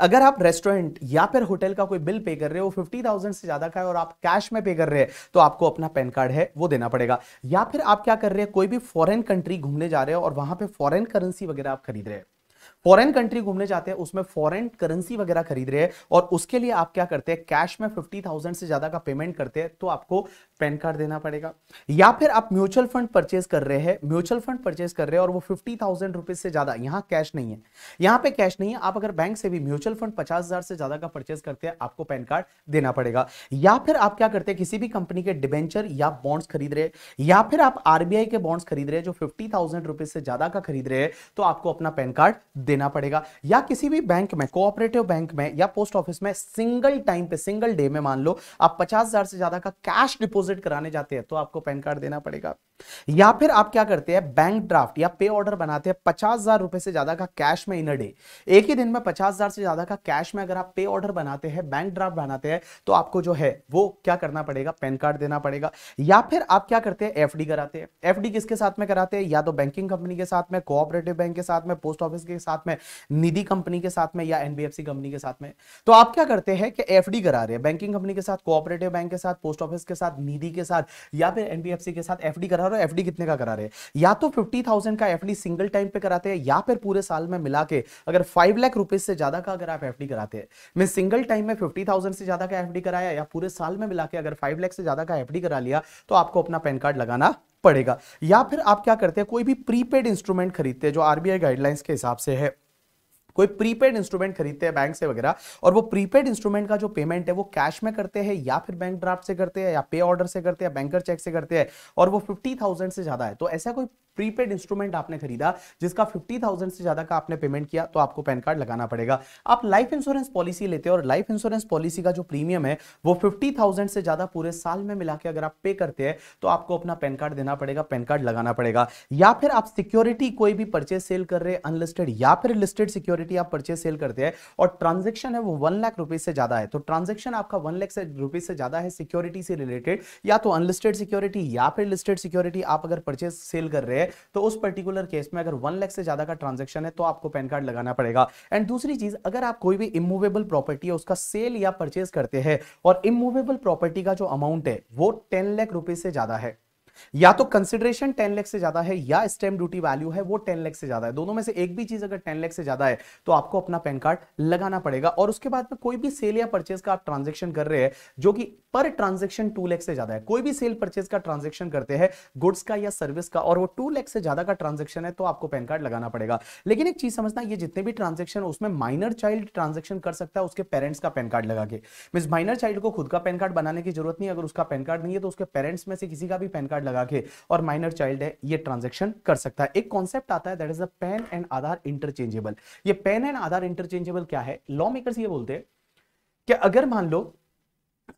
[SPEAKER 1] अगर आप रेस्टोरेंट या फिर होटल का कोई बिल पे कर रहे हो फिफ्टी थाउजेंड से ज्यादा का है और आप कैश में पे कर रहे हैं तो आपको अपना पैन कार्ड है वो देना पड़ेगा या फिर आप क्या कर रहे हैं कोई भी फॉरेन कंट्री घूमने जा रहे हो और वहां पे फॉरेन करेंसी वगैरह आप खरीद रहे हैं फॉरेन कंट्री घूमने जाते हैं उसमें फॉरेन करेंसी वगैरह खरीद रहे हैं और उसके लिए आप क्या करते हैं कैश में फिफ्टी थाउजेंड से ज्यादा का पेमेंट करते हैं तो आपको पैन कार्ड देना पड़ेगा या फिर आप म्यूचुअल फंड परचेज कर रहे हैं म्यूचुअल फंड परचेज कर रहे हैं और वो फिफ्टी थाउजेंड रुपीज से ज्यादा यहाँ कैश नहीं है यहाँ पे कैश नहीं है आप अगर बैंक से भी म्यूचुअल फंड पचास हजार से ज्यादा का परचेज करते हैं आपको पैन कार्ड देना पड़ेगा या फिर आप क्या करते हैं किसी भी कंपनी के डिबेंचर या बॉन्ड्स खरीद रहे हैं या फिर आप आरबीआई के बॉन्ड्स खरीद रहे हैं जो फिफ्टी थाउजेंड रुपीज से ज्यादा का खरीद रहे हैं तो आपको अपना पैन कार्ड देना पड़ेगा या किसी भी बैंक में कोऑपरेटिव बैंक में या पोस्ट ऑफिस में सिंगल टाइम पे सिंगल डे में मान लो आप पचास हजार से ज्यादा का कैश डिपोजिट डिपॉजिट कराने जाते हैं तो आपको पैन कार्ड देना पड़ेगा या फिर आप क्या करते हैं बैंक ड्राफ्ट या पे ऑर्डर बनाते हैं पचास हजार रुपए से ज्यादा का कैश में इन डे एक ही दिन में पचास हजार से ज्यादा का कैश में अगर आप पे ऑर्डर बनाते हैं बैंक ड्राफ्ट बनाते हैं तो आपको जो है वो क्या करना पड़ेगा पैन कार्ड देना पड़ेगा या फिर आप क्या करते हैं एफ कराते हैं एफ किसके साथ में कराते हैं या तो बैंकिंग कंपनी के साथ में कोऑपरेटिव बैंक के साथ में पोस्ट ऑफिस के साथ में निधि कंपनी के साथ में या एनबीएफसी कंपनी के साथ में तो आप क्या करते हैं कि एफ करा रहे हैं बैंकिंग कंपनी के साथ कोऑपरेटिव बैंक के साथ पोस्ट ऑफिस के साथ निधि के साथ या फिर एनबीएफसी के साथ एफ करा रहे हो एफडी कितने का करा रहे हैं या तो फिफ्टी थाउजेंड का एफडी सिंगल टाइम पे कराते हैं या फिर पूरे साल में मिला के अगर फाइव लाख रुपीज से ज्यादा का अगर आप एफडी कराते हैं मैं सिंगल टाइम में फिफ्टी थाउजेंड से ज्यादा का एफडी कराया या पूरे साल में मिला के अगर फाइव लाख से ज्यादा का एफडी करा लिया तो आपको अपना पैन कार्ड लगाना पड़ेगा या फिर आप क्या करते हैं कोई भी प्रीपेड इंस्ट्रूमेंट खरीदते हैं जो आरबीआई गाइडलाइंस के हिसाब से है कोई प्रीपेड इंस्ट्रूमेंट खरीदते हैं बैंक से वगैरह और वो प्रीपेड इंस्ट्रूमेंट का जो पेमेंट है वो कैश में करते हैं या फिर बैंक ड्राफ्ट से करते हैं या पे ऑर्डर से करते हैं बैंकर चेक से करते हैं और वो फिफ्टी से ज्यादा है तो ऐसा कोई प्रीपेड इंस्ट्रूमेंट आपने खरीदा जिसका फिफ्टी थाउजेंड से ज्यादा का आपने पेमेंट किया तो आपको पैन कार्ड लगाना पड़ेगा आप लाइफ इंश्योरेंस पॉलिसी लेते हो और लाइफ इंश्योरेंस पॉलिसी का जो प्रीमियम है वो फिफ्टी थाउजेंड से ज्यादा पूरे साल में मिला के अगर आप पे करते हैं तो आपको अपना पैन कार्ड देना पड़ेगा पैन कार्ड लगाना पड़ेगा या फिर आप सिक्योरिटी कोई भी परचेज सेल कर रहे हैं अनलिस्टेड या फिर लिस्टेड सिक्योरिटी आप परचेज सेल करते हैं और ट्रांजेक्शन है वो वन लाख रुपीज से ज्यादा है तो ट्रांजेक्शन आपका वन लाख रुपीज से ज्यादा है सिक्योरिटी से रिलेटेड या तो अनलिस्टेड सिक्योरिटी या फिर लिस्टेड सिक्योरिटी आप अगर परचेज सेल कर रहे हैं है तो उस पर्टिकुलर केस में अगर वन लैख से ज्यादा का ट्रांजेक्शन है तो आपको पैन कार्ड लगाना पड़ेगा एंड दूसरी चीज अगर आप कोई भी इमूवेबल प्रॉपर्टी है उसका सेल या परचेज करते हैं और इमूवेबल प्रॉपर्टी का जो अमाउंट है वो टेन लाख रुपए से ज्यादा है या तो कंसिडरेशन टेन लाख से ज्यादा है या स्टेम ड्यूटी वैल्यू है वो टेन लाख से ज्यादा है दोनों में से एक भी चीज अगर टेन लाख से ज्यादा है तो आपको अपना पैन कार्ड लगाना पड़ेगा और उसके बाद में कोई भी सेल या परचेज का आप ट्रांजेक्शन कर रहे हैं जो कि पर ट्रांजेक्शन टू लाख से ज्यादा है कोई भी सेल परचेज का ट्रांजेक्शन करते हैं गुड्स का या सर्विस का और वो टू लाख से ज्यादा का ट्रांजेक्शन है तो आपको पैन कार्ड लगाना पड़ेगा लेकिन एक चीज समझना ये जितने भी ट्रांजेक्शन उसमें माइनर चाइल्ड ट्रांजेक्शन कर सकता है उसके पेरेंट्स का पैन कार्ड लगा के मीन माइनर चाइल्ड को खुद का पैन कार्ड बनाने की जरूरत नहीं अगर उसका पैन कार्ड नहीं है तो उसके पेरेंट्स में से किसी का भी पैन कार्ड लगा के और माइनर चाइल्ड है ये ट्रांजेक्शन कर सकता है एक कॉन्सेप्ट आता है that is a PAN and Aadhaar interchangeable ये पेन एंड आधार इंटरचेंजेबल क्या है लॉ मेकर्स ये बोलते हैं कि अगर मान लो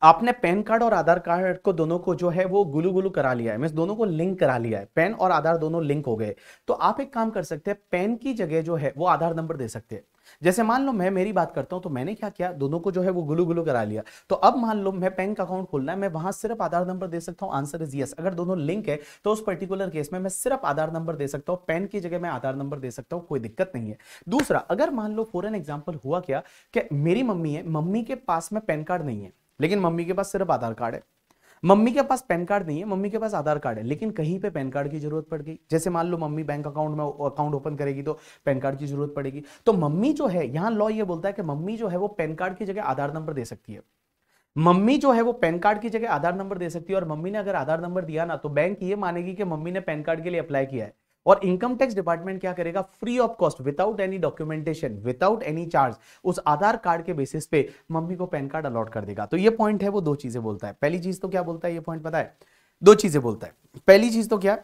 [SPEAKER 1] आपने पैन कार्ड और आधार कार्ड को दोनों को जो है वो गुलू गुलू करा लिया है मीन दोनों को लिंक करा लिया है पैन और आधार दोनों लिंक हो गए तो आप एक काम कर सकते हैं पैन की जगह जो है वो आधार नंबर दे सकते हैं जैसे मान लो मैं मेरी बात करता हूं तो मैंने क्या किया दोनों को जो है वो गुलू गुलू करा लिया तो अब मान लो मैं बैंक अकाउंट खोलना है मैं वहां सिर्फ आधार नंबर दे सकता हूं आंसर इज यस अगर दोनों लिंक है तो उस पर्टिकुलर केस में मैं सिर्फ आधार नंबर दे सकता हूं पेन की जगह मैं आधार नंबर दे सकता हूं कोई दिक्कत नहीं है दूसरा अगर मान लो फॉर एन एग्जाम्पल हुआ क्या कि मेरी मम्मी है मम्मी के पास में पैन कार्ड नहीं है लेकिन मम्मी के पास सिर्फ आधार कार्ड है मम्मी के पास पैन कार्ड नहीं है मम्मी के पास आधार कार्ड है लेकिन कहीं पे पैन कार्ड की जरूरत पड़ गई जैसे मान लो मम्मी बैंक अकाउंट में अकाउंट ओपन करेगी तो पैन कार्ड की जरूरत पड़ेगी तो मम्मी जो है यहाँ लॉ ये बोलता है कि मम्मी जो है वो पैन कार्ड की जगह आधार नंबर दे सकती है मम्मी जो है वो पैन कार्ड की जगह आधार नंबर दे सकती है और मम्मी ने अगर आधार नंबर दिया ना तो बैंक ये मानेगी कि मम्मी ने पैन कार्ड के लिए अप्लाई किया है और इनकम टैक्स डिपार्टमेंट क्या करेगा free of cost without any documentation without any charge उस आधार कार्ड के बेसिस पे मम्मी को पैन कार्ड अलॉट कर देगा तो ये पॉइंट है वो दो चीजें बोलता है पहली चीज तो क्या बोलता है ये पॉइंट पता है दो चीजें बोलता है पहली चीज तो क्या है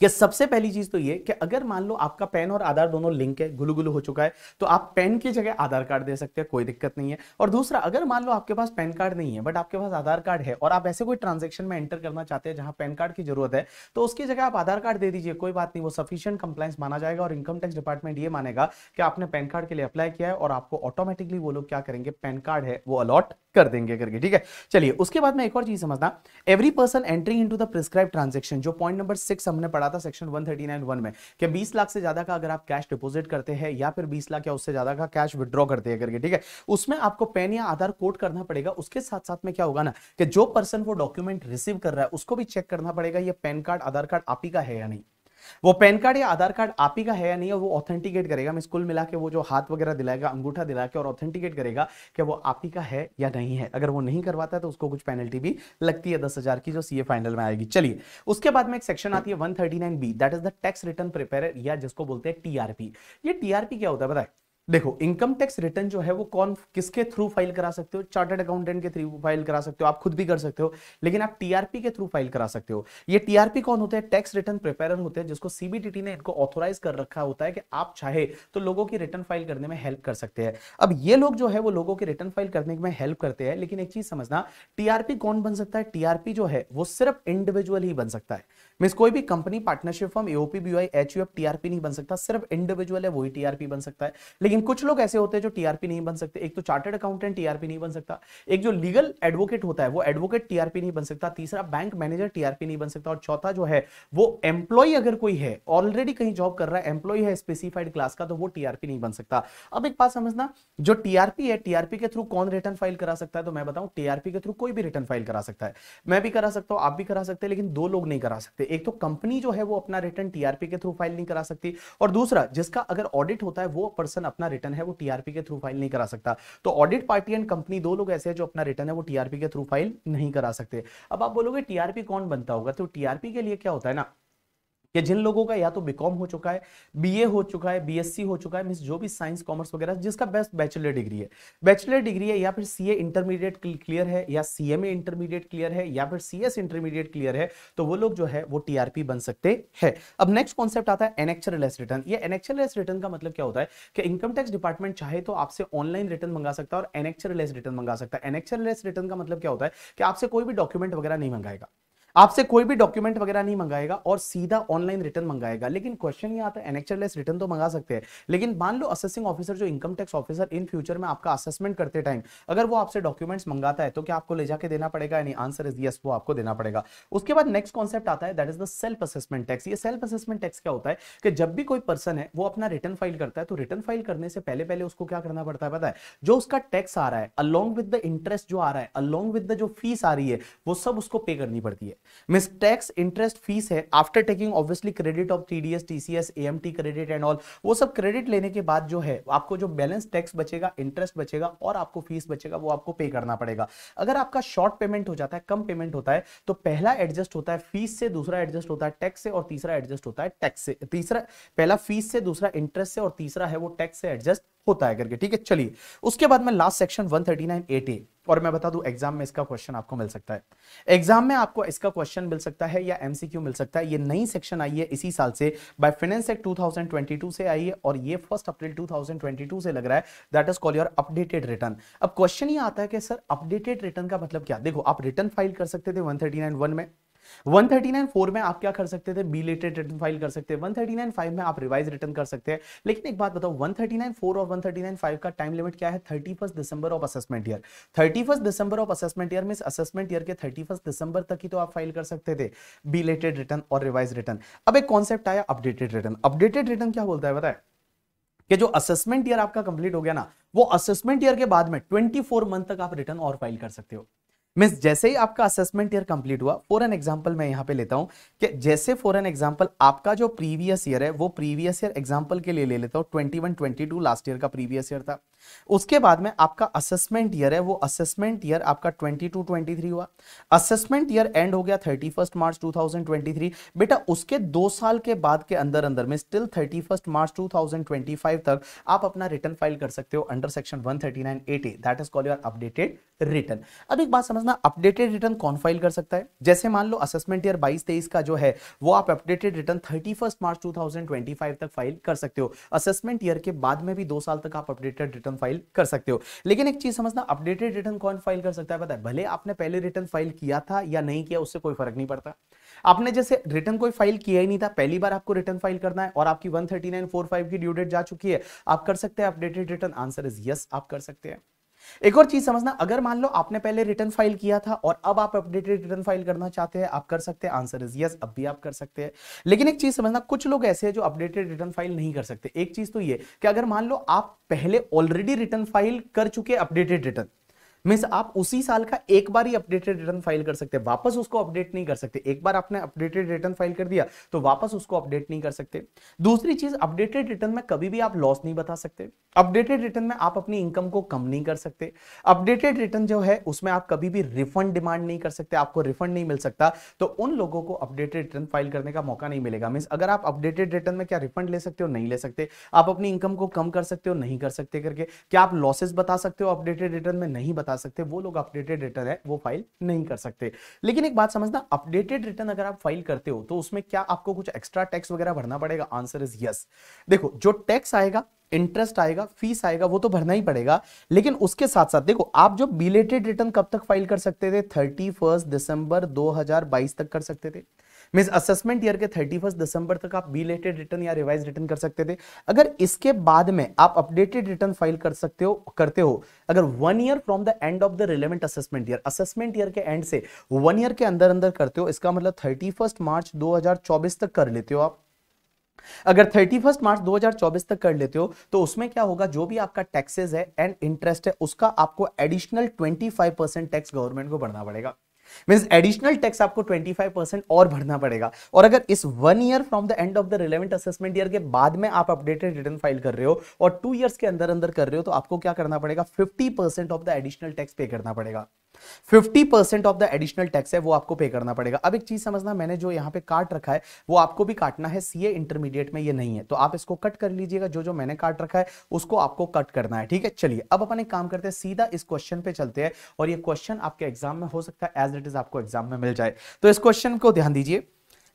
[SPEAKER 1] कि सबसे पहली चीज तो ये कि अगर मान लो आपका पैन और आधार दोनों लिंक है गुलू गुलू हो चुका है तो आप पैन की जगह आधार कार्ड दे सकते हैं कोई दिक्कत नहीं है और दूसरा अगर मान लो आपके पास पैन कार्ड नहीं है बट आपके पास आधार कार्ड है और आप ऐसे कोई ट्रांजेक्शन में एंटर करना चाहते हैं जहां पैन कार्ड की जरूरत है तो उसकी जगह आप आधार कार्ड दे दीजिए कोई बात नहीं वो सफिशियंट कंप्लाइंस माना जाएगा और इनकम टैक्स डिपार्टमेंट ये मानेगा कि आपने पैन कार्ड के लिए अप्लाई किया है और आपको ऑटोमेटिकली वो लोग क्या करेंगे पैन कार्ड है वो अलॉट कर देंगे करके ठीक है चलिए उसके बाद में एक और चीज समझना every person entry in the prescribe transaction जो पॉइंट नंबर सिक्स हमने पढ़ा था सेक्शन 139 वन में कि 20 लाख से ज्यादा का अगर आप कैश डिपॉजिट करते हैं या फिर 20 लाख या उससे ज्यादा का कैश विद्रॉ करते हैं करके ठीक है उसमें आपको पेन या आधार कोड करना पड़ेगा उसके साथ साथ में क्या होगा ना कि जो पर्सन वो डॉक्यूमेंट रिसीव कर रहा है उसको भी चेक करना पड़ेगा ये पैन कार्ड आधार कार्ड आप ही का है या नहीं वो पैन कार्ड या आधार कार्ड आप ही का है या नहीं है वो ऑथेंटिकेट करेगा मिस कुल मिला के वो जो हाथ वगैरह दिलाएगा अंगूठा दिला के और ऑथेंटिकेट करेगा कि वो आप ही का है या नहीं है अगर वो नहीं करवाता है तो उसको कुछ पेनल्टी भी लगती है दस हजार की जो सीए फाइनल में आएगी चलिए उसके बाद में एक सेक्शन आती है one thirty nine B that is the tax return prepare या जिसको बोलते हैं टीआरपी ये टीआरपी क्या होता है बताए देखो इनकम टैक्स रिटर्न जो है वो कौन किसके थ्रू फाइल करा सकते हो चार्टर्ड अकाउंटेंट के थ्रू फाइल करा सकते हो आप खुद भी कर सकते हो लेकिन आप टीआरपी के थ्रू फाइल करा सकते हो ये टीआरपी कौन होते हैं टैक्स रिटर्न प्रिपेयर होते हैं जिसको सीबीटीटी ने इनको ऑथोराइज कर रखा होता है कि आप चाहे तो लोगों की रिटर्न फाइल करने में हेल्प कर सकते हैं अब ये लोग जो है वो लोगों की रिटर्न फाइल करने में हेल्प करते हैं लेकिन एक चीज समझना टीआरपी कौन बन सकता है टीआरपी जो है वो सिर्फ इंडिविजुअल ही बन सकता है मीन कोई भी company partnership form AOP U F TRP नहीं बन सकता सिर्फ इंडिविजुअल है वही टीआरपी बन सकता है लेकिन लेकिन कुछ लोग ऐसे होते हैं जो टीआरपी नहीं बन सकते एक तो चार्टर्ड अकाउंटेंट टीआरपी नहीं बन सकता एक जो लीगल एडवोकेट होता है वो एडवोकेट टीआरपी नहीं बन सकता तीसरा बैंक मैनेजर टीआरपी नहीं बन सकता और चौथा जो है वो एम्प्लॉय अगर कोई है ऑलरेडी कहीं जॉब कर रहा है एम्प्लॉय है स्पेसिफाइड क्लास का तो वो टीआरपी नहीं बन सकता अब एक बात समझना जो टीआरपी है टीआरपी के थ्रू कौन रिटर्न फाइल करा सकता है तो मैं बताऊं टीआरपी के थ्रू कोई भी रिटर्न फाइल करा सकता है मैं भी करा सकता हूं आप भी करा सकते हैं लेकिन दो लोग नहीं करा सकते एक तो कंपनी जो है वो अपना रिटर्न टीआरपी के थ्रू फाइल नहीं करा सकती और दूसरा जिसका अगर ऑडिट होता है वो पर्सन अपना अपना रिटर्न है वो टीआरपी के थ्रू फाइल नहीं करा सकता तो ऑडिट पार्टी एंड कंपनी दो लोग ऐसे हैं जो अपना रिटर्न है वो टीआरपी के थ्रू फाइल नहीं करा सकते अब आप बोलोगे टीआरपी कौन बनता होगा तो टीआरपी के लिए क्या होता है ना कि जिन लोगों का या तो बीकॉम हो चुका है बीए हो चुका है बीएससी हो चुका है मीन जो भी साइंस कॉमर्स वगैरह जिसका बेस्ट बैचलर डिग्री है बैचलर डिग्री है या फिर सीए इंटरमीडिएट क्लियर है या सीएमए इंटरमीडिएट क्लियर है या फिर सीएस इंटरमीडिएट क्लियर है तो वो लोग जो है वो टीआरपी बन सकते हैं अब नेक्स्ट कॉन्सेप्ट आता है एनेक्चरलेस रिटर्न ये एनएक्चरलेस रिटर्न का मतलब क्या होता है कि इनकम टैक्स डिपार्टमेंट चाहे तो आपसे ऑनलाइन रिटर्न मंगा सकता है और एनेक्चरलेस रिटर्न मंगा सकता है एनएक्चरलेस रिटर्न का मतलब क्या होता है कि आपसे कोई भी डॉक्यूमेंट वगैरह नहीं मंगाएगा आपसे कोई भी डॉक्यूमेंट वगैरह नहीं मंगाएगा और सीधा ऑनलाइन रिटर्न मंगाएगा लेकिन क्वेश्चन ये आता है एनएक्चरलेस रिटर्न तो मंगा सकते हैं लेकिन मान लो असेसिंग ऑफिसर जो income tax officer in future में आपका असेसमेंट करते टाइम अगर वो आपसे डॉक्यूमेंट्स मंगाता है तो क्या आपको ले जाके देना पड़ेगा यानी आंसर इज यस वो आपको देना पड़ेगा उसके बाद नेक्स्ट कॉन्सेप्ट आता है that is the self assessment tax ये सेल्फ असेसमेंट टैक्स क्या होता है कि जब भी कोई पर्सन है वो अपना रिटर्न फाइल करता है तो रिटर्न फाइल करने से पहले पहले उसको क्या करना पड़ता है पता है जो उसका टैक्स आ रहा है अलॉन्ग विद द इंटरेस्ट जो आ रहा है अलॉन्ग विद द जो फीस आ रही है वो सब उसको पे करनी पड़ती है मीन टैक्स इंटरेस्ट फीस है after taking obviously credit of A M T credit and all वो सब क्रेडिट लेने के बाद जो है आपको जो बैलेंस टैक्स बचेगा इंटरेस्ट बचेगा और आपको फीस बचेगा वो आपको पे करना पड़ेगा अगर आपका शॉर्ट पेमेंट हो जाता है कम पेमेंट होता है तो पहला एडजस्ट होता है फीस से दूसरा एडजस्ट होता है टैक्स से और तीसरा एडजस्ट होता है टैक्स से तीसरा पहला फीस से दूसरा इंटरेस्ट से और तीसरा है वो टैक्स से एडजस्ट होता है करके ठीक है चलिए उसके बाद में लास्ट सेक्शन 139 एटी और मैं बता दूं एग्जाम में इसका क्वेश्चन आपको मिल सकता है एग्जाम में आपको इसका क्वेश्चन मिल सकता है या एमसीक्यू मिल सकता है ये नई सेक्शन आई है इसी साल से बाय फाइनेंस एक्ट 2022 से आई है और ये फर्स्ट अप्रैल 2022 से लग रहा है that is call your updated return अब क्वेश्चन ये आता है कि सर अपडेटेड रिटर्न का मतलब क्या देखो आप रिटर्न फाइल कर सकते थे वन में 139 फोर में आप क्या कर सकते थे बी लेटेड रिटर्न फाइल कर सकते हैं 139 फाइव में आप रिवाइज रिटर्न कर सकते हैं लेकिन एक बात बताओ 139 फोर और 139 फाइव का टाइम लिमिट क्या है 31 December of assessment year 31 December of assessment year mean assessment year के 31 दिसंबर तक ही तो आप फाइल कर सकते थे बी लेटेड रिटर्न और रिवाइज रिटर्न अब एक कॉन्सेप्ट आया अपडेटेड रिटर्न अपडेटेड रिटर्न क्या बोलता है बताए कि जो असेसमेंट ईयर आपका कंप्लीट हो गया ना वो असेसमेंट ईयर के बाद में 24 मंथ तक आप रिटर्न और फाइल कर सकते हो मीन्स जैसे ही आपका असेसमेंट ईयर कंप्लीट हुआ फॉर एन एग्जाम्पल मैं यहाँ पे लेता हूँ कि जैसे फॉर एन एग्जाम्पल आपका जो प्रीवियस ईयर है वो प्रीवियस ईयर एग्जाम्पल के लिए ले लेता हूँ twenty one twenty two last year का प्रीवियस ईयर था उसके बाद में आपका असेसमेंट ईयर है वो असेसमेंट ईयर आपका ट्वेंटी टू ट्वेंटी थ्री हुआ असेसमेंट ईयर एंड हो गया thirty first March two thousand twenty three बेटा उसके दो साल के बाद के अंदर अंदर में still thirty first March two thousand twenty five तक आप अपना रिटर्न फाइल कर सकते हो under section one thirty nine eighty that is call your updated return अब एक बात समझ अपना अपडेटेड रिटर्न कौन फाइल कर सकता है जैसे मान लो असेसमेंट ईयर 22 तेईस का जो है वो आप अपडेटेड रिटर्न 31 मार्च 2025 तक फाइल कर सकते हो असेसमेंट ईयर के बाद में भी दो साल तक आप अपडेटेड रिटर्न फाइल कर सकते हो लेकिन एक चीज समझना अपडेटेड रिटर्न कौन फाइल कर सकता है पता है भले आपने पहले रिटर्न फाइल किया था या नहीं किया उससे कोई फर्क नहीं पड़ता आपने जैसे रिटर्न कोई फाइल किया ही नहीं था पहली बार आपको रिटर्न फाइल करना है और आपकी 13945 की ड्यू डेट जा चुकी है आप कर सकते हैं updated return answer is yes आप कर सकते हैं एक और चीज समझना अगर मान लो आपने पहले रिटर्न फाइल किया था और अब आप अपडेटेड रिटर्न फाइल करना चाहते हैं आप कर सकते हैं आंसर इज यस अब भी आप कर सकते हैं लेकिन एक चीज समझना कुछ लोग ऐसे हैं जो अपडेटेड रिटर्न फाइल नहीं कर सकते एक चीज तो ये कि अगर मान लो आप पहले ऑलरेडी रिटर्न फाइल कर चुके अपडेटेड रिटर्न मीन्स आप उसी साल का एक बार ही अपडेटेड रिटर्न फाइल कर सकते वापस उसको अपडेट नहीं कर सकते एक बार आपने अपडेटेड रिटर्न फाइल कर दिया तो वापस उसको अपडेट नहीं कर सकते दूसरी चीज अपडेटेड रिटर्न में कभी भी आप लॉस नहीं बता सकते अपडेटेड रिटर्न में आप अपनी इनकम को कम नहीं कर सकते अपडेटेड रिटर्न जो है उसमें आप कभी भी रिफंड डिमांड नहीं कर सकते आपको रिफंड नहीं मिल सकता तो उन लोगों को अपडेटेड रिटर्न फाइल करने का मौका नहीं मिलेगा मीन्स अगर आप अपडेटेड रिटर्न में क्या रिफंड ले सकते हो नहीं ले सकते आप अपनी इनकम को कम कर सकते हो नहीं कर सकते करके क्या आप लॉसेस बता सकते हो अपडेटेड रिटर्न में नहीं बता बता सकते वो लोग अपडेटेड रिटर्न है वो फाइल नहीं कर सकते लेकिन एक बात समझना अपडेटेड रिटर्न अगर आप फाइल करते हो तो उसमें क्या आपको कुछ एक्स्ट्रा टैक्स वगैरह भरना पड़ेगा आंसर इज यस देखो जो टैक्स आएगा इंटरेस्ट आएगा फीस आएगा वो तो भरना ही पड़ेगा लेकिन उसके साथ साथ देखो आप जो बिलेटेड रिटर्न कब तक फाइल कर सकते थे थर्टी दिसंबर 2022 तक कर सकते थे मीन असेसमेंट ईयर के थर्टी फर्स्ट दिसंबर तक आप बी लेटेड रिटर्न या रिवाइज रिटर्न कर सकते थे अगर इसके बाद में आप अपडेटेड रिटर्न फाइल कर सकते हो करते हो अगर one year from the end of the relevant assessment year assessment year के एंड से वन ईयर के अंदर अंदर करते हो इसका मतलब थर्टी फर्स्ट मार्च दो तक कर लेते हो आप अगर 31 मार्च 2024 तक कर लेते हो तो उसमें क्या होगा जो भी आपका टैक्सेस है एंड इंटरेस्ट है उसका आपको एडिशनल 25 परसेंट टैक्स गवर्नमेंट को भरना पड़ेगा मीन एडिशनल टैक्स आपको 25% और भरना पड़ेगा और अगर इस one year from the end of the relevant assessment year के बाद में आप अपडेटेड रिटर्न फाइल कर रहे हो और टू ईयर्स के अंदर अंदर कर रहे हो तो आपको क्या करना पड़ेगा 50% of the additional tax pay करना पड़ेगा fifty percent of the additional tax है वो आपको पे करना पड़ेगा अब एक चीज समझना मैंने जो यहाँ पे काट रखा है वो आपको भी काटना है सीए इंटरमीडिएट में ये नहीं है तो आप इसको कट कर लीजिएगा जो जो मैंने काट रखा है उसको आपको कट करना है ठीक है चलिए अब अपन एक काम करते हैं सीधा इस क्वेश्चन पे चलते हैं और ये क्वेश्चन आपके एग्जाम में हो सकता है एज इट इज आपको एग्जाम में मिल जाए तो इस क्वेश्चन को ध्यान दीजिए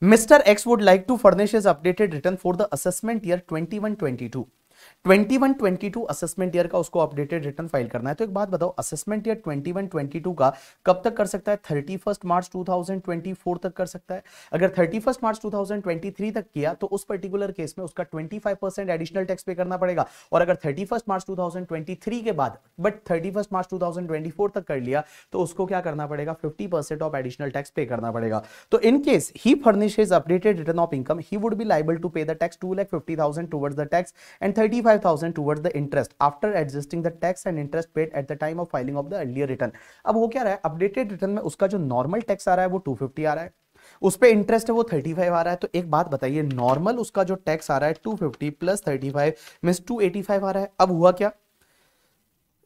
[SPEAKER 1] mister X would like to furnish is updated return for the assessment year twenty one twenty two 21-22 assessment year का उसको अपडेटेड रिटर्न फाइल करना है तो एक बात बताओ असेसमेंट ईयर 21-22 का कब तक कर सकता है 31 मार्च 2024 तक कर सकता है अगर 31 मार्च 2023 तक किया तो उस पर्टिकुलर केस में उसका 25 परसेंट एडिशनल टैक्स पे करना पड़ेगा और अगर 31 मार्च 2023 के बाद बट 31 मार्च 2024 तक कर लिया तो उसको क्या करना पड़ेगा fifty percent of additional tax pay करना पड़ेगा तो in case he furnish updated return of income he would be liable to pay the tax two lakh fifty thousand towards the tax and thirty 25000 towards the interest after adjusting the tax and interest paid at the time of filing of the earlier return अब वो क्या रहा है updated return में उसका जो normal tax आ रहा है वो 250 आ रहा है उस पर इंटरेस्ट है वो 35 आ रहा है तो एक बात बताइए नॉर्मल उसका जो टैक्स आ रहा है 250 fifty plus thirty five mean two आ रहा है अब हुआ क्या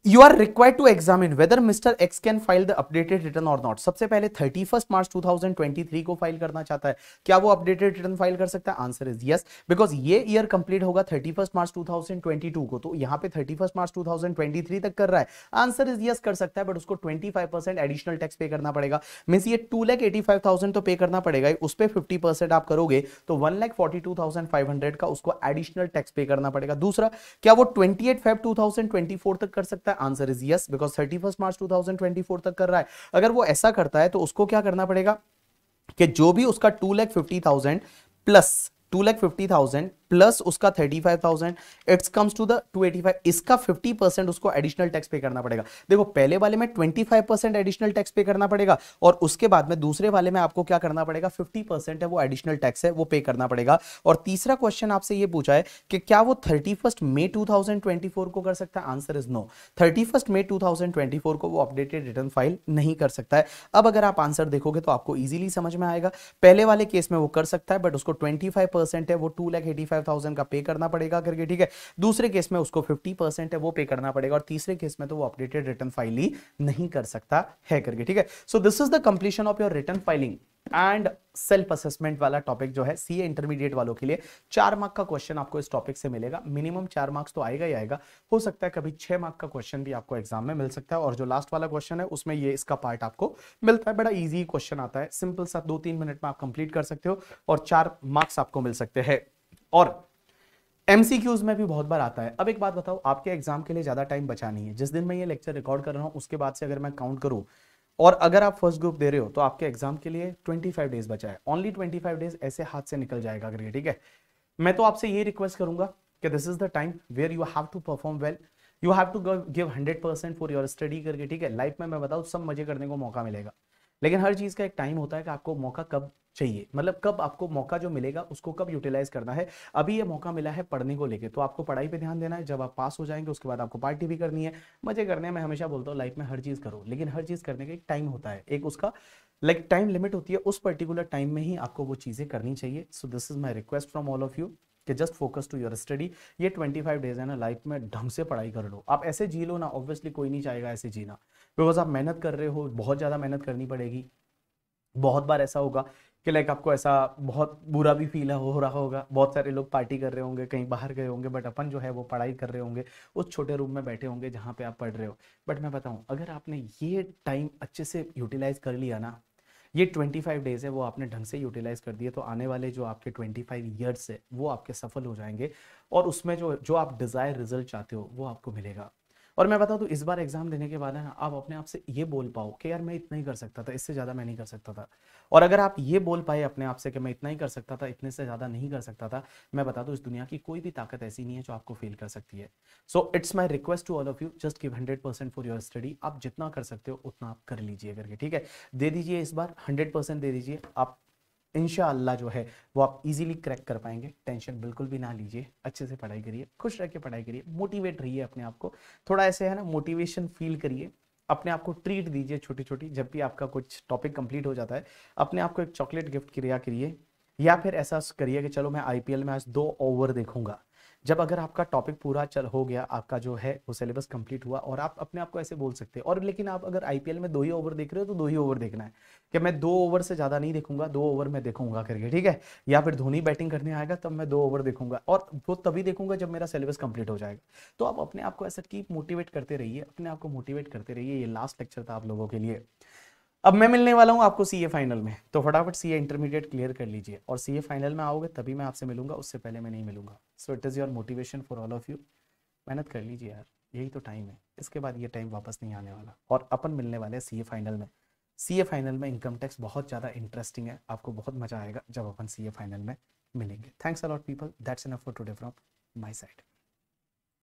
[SPEAKER 1] you are require to examine whether mister X can file the updated return और नॉट सबसे पहले thirty first March two thousand twenty three को फाइल करना चाहता है क्या वो अपडेटेड रिटर्न फाइल कर सकता है आंसर इज यस बिकॉज ये ईयर कंप्लीट होगा thirty first March two thousand twenty two को तो यहाँ पे thirty first March two thousand twenty three तक कर रहा है आंसर इज यस कर सकता है बट उसको twenty five percent additional tax pay करना पड़ेगा मीन्स ये two lakh eighty five thousand तो पे करना पड़ेगा उस पर फिफ्टी परसेंट आप करोगे तो one lakh forty two thousand five hundred का उसको एडिशनल टैक्स पे करना पड़ेगा दूसरा क्या वो twenty eight five two thousand twenty four तक कर सकता है सकता है answer is yes because thirty first March two thousand twenty four तक कर रहा है अगर वो ऐसा करता है तो उसको क्या करना पड़ेगा कि जो भी उसका two lakh fifty thousand plus two lakh fifty thousand plus उसका thirty five thousand it's comes to the two eighty five इसका फिफ्टी परसेंट उसको एडिशनल टैक्स पे करना पड़ेगा देखो पहले वाले में twenty five percent additional tax pay करना पड़ेगा और उसके बाद में दूसरे वाले में आपको क्या करना पड़ेगा फिफ्टी परसेंट है वो एडिशनल टैक्स है वो पे करना पड़ेगा और तीसरा क्वेश्चन आपसे ये पूछा है कि क्या वो thirty first May two thousand twenty four को कर सकता है answer is no thirty first May two thousand twenty four को वो अपडेटेड रिटर्न फाइल नहीं कर सकता है अब अगर आप आंसर देखोगे तो आपको ईजिली समझ में आएगा पहले वाले केस में वो कर सकता है बट उसको ट्वेंटी फाइव परसेंट है वो two lakh eighty five thousand का पे करना पड़ेगा करके ठीक है दूसरे केस में उसको फिफ्टी परसेंट है वो पे करना पड़ेगा और तीसरे केस में तो वो अपडेटेड रिटर्न फाइल ही नहीं कर सकता है करके ठीक है so this is the completion of your return filing and self assessment वाला टॉपिक जो है सीए इंटरमीडिएट वालों के लिए चार मार्क का क्वेश्चन आपको इस टॉपिक से मिलेगा मिनिमम चार मार्क्स तो आएगा ही आएगा हो सकता है कभी छह मार्क का क्वेश्चन भी आपको एग्जाम में मिल सकता है और जो लास्ट वाला क्वेश्चन है उसमें ये इसका पार्ट आपको मिलता है बड़ा ईजी क्वेश्चन आता है सिंपल सा दो तीन मिनट में आप कंप्लीट कर सकते हो और चार मार्क्स आपको मिल सकते हैं और एमसीक्यूज में भी बहुत बार आता है अब एक बात बताओ आपके एग्जाम के लिए ज्यादा टाइम बचा नहीं है जिस दिन मैं ये लेक्चर रिकॉर्ड कर रहा हूँ उसके बाद से अगर मैं काउंट करूँ और अगर आप फर्स्ट ग्रुप दे रहे हो तो आपके एग्जाम के लिए 25 डेज बचा है ओनली 25 डेज ऐसे हाथ से निकल जाएगा अगर ये ठीक है मैं तो आपसे ये रिक्वेस्ट करूंगा कि this is the time where you have to perform well you have to give hundred percent for your study करके ठीक है लाइफ में मैं बताऊँ सब मजे करने को मौका मिलेगा लेकिन हर चीज़ का एक टाइम होता है कि आपको मौका कब चाहिए मतलब कब आपको मौका जो मिलेगा उसको कब यूटिलाइज करना है अभी ये मौका मिला है पढ़ने को लेके तो आपको पढ़ाई पे ध्यान देना है जब आप पास हो जाएंगे उसके बाद आपको पार्टी भी करनी है मजे करने मैं हमेशा बोलता हूँ लाइफ में हर चीज़ करो लेकिन हर चीज़ करने का एक टाइम होता है एक उसका लाइक टाइम लिमिट होती है उस पर्टिकुलर टाइम में ही आपको वो चीज़ें करनी चाहिए so this is my request from all of you कि just focus to your study ये ट्वेंटी फाइव डेज है ना लाइफ में ढंग से पढ़ाई कर लो आप ऐसे जी लो ना ऑब्वियसली कोई नहीं चाहेगा ऐसे जीना बिकॉज आप मेहनत कर रहे हो बहुत ज़्यादा मेहनत करनी पड़ेगी बहुत बार ऐसा होगा कि लाइक आपको ऐसा बहुत बुरा भी फील हो रहा होगा बहुत सारे लोग पार्टी कर रहे होंगे कहीं बाहर गए होंगे बट अपन जो है वो पढ़ाई कर रहे होंगे उस छोटे रूम में बैठे होंगे जहाँ पे आप पढ़ रहे हो बट मैं बताऊँ अगर आपने ये टाइम अच्छे से यूटिलाइज कर लिया ना ये ट्वेंटी फाइव डेज है वो आपने ढंग से यूटिलाइज कर दिए तो आने वाले जो आपके ट्वेंटी फाइव ईयर्स है वो आपके सफल हो जाएंगे और उसमें जो जो आप डिज़ायर रिजल्ट चाहते हो वो आपको मिलेगा और मैं बता दूं तो इस बार एग्जाम देने के बाद है ना आप अपने आप से ये बोल पाओ कि यार मैं इतना ही कर सकता था इससे ज़्यादा मैं नहीं कर सकता था और अगर आप ये बोल पाए अपने आप से कि मैं इतना ही कर सकता था इतने से ज़्यादा नहीं कर सकता था मैं बता दूँ इस दुनिया की कोई भी ताकत ऐसी नहीं है जो आपको फेल कर सकती है so it's my request to all of you just give hundred percent for your study आप जितना कर सकते हो उतना आप कर लीजिए करके ठीक है दे दीजिए इस बार हंड्रेड परसेंट दे दीजिए आप इन जो है वो आप इजीली क्रैक कर पाएंगे टेंशन बिल्कुल भी ना लीजिए अच्छे से पढ़ाई करिए खुश रह के पढ़ाई करिए मोटिवेट रहिए अपने आप को थोड़ा ऐसे है ना मोटिवेशन फील करिए अपने आप को ट्रीट दीजिए छोटी छोटी जब भी आपका कुछ टॉपिक कंप्लीट हो जाता है अपने आप को एक चॉकलेट गिफ्ट क्रिया करिए या फिर ऐसा करिए कि चलो मैं आईपीएल में आज दो ओवर देखूंगा जब अगर आपका टॉपिक पूरा चल हो गया आपका जो है वो सिलेबस कंप्लीट हुआ और आप अपने आप को ऐसे बोल सकते हैं और लेकिन आप अगर आईपीएल में दो ही ओवर देख रहे हो तो दो ही ओवर देखना है कि मैं दो ओवर से ज़्यादा नहीं देखूंगा दो ओवर में देखूंगा करके ठीक है या फिर धोनी बैटिंग करने आएगा तब मैं दो ओवर देखूंगा और वो तभी देखूंगा जब मेरा सिलेबस कंप्लीट हो जाएगा तो आप अपने आप को ऐसा कीप मोटिवेट करते रहिए अपने आप को मोटिवेट करते रहिए ये लास्ट लेक्चर था आप लोगों के लिए अब मैं मिलने वाला हूँ आपको सीए फाइनल में तो फटाफट सीए इंटरमीडिएट क्लियर कर लीजिए और सीए फाइनल में आओगे तभी मैं आपसे मिलूंगा उससे पहले मैं नहीं मिलूंगा so it is your motivation for all of you मेहनत कर लीजिए यार यही तो टाइम है इसके बाद ये टाइम वापस नहीं आने वाला और अपन मिलने वाले हैं सी फाइनल में सी फाइनल में इनकम टैक्स बहुत ज़्यादा इंटरेस्टिंग है आपको बहुत मज़ा आएगा जब अपन सी फाइनल में मिलेंगे thanks a lot people that's an for today from my side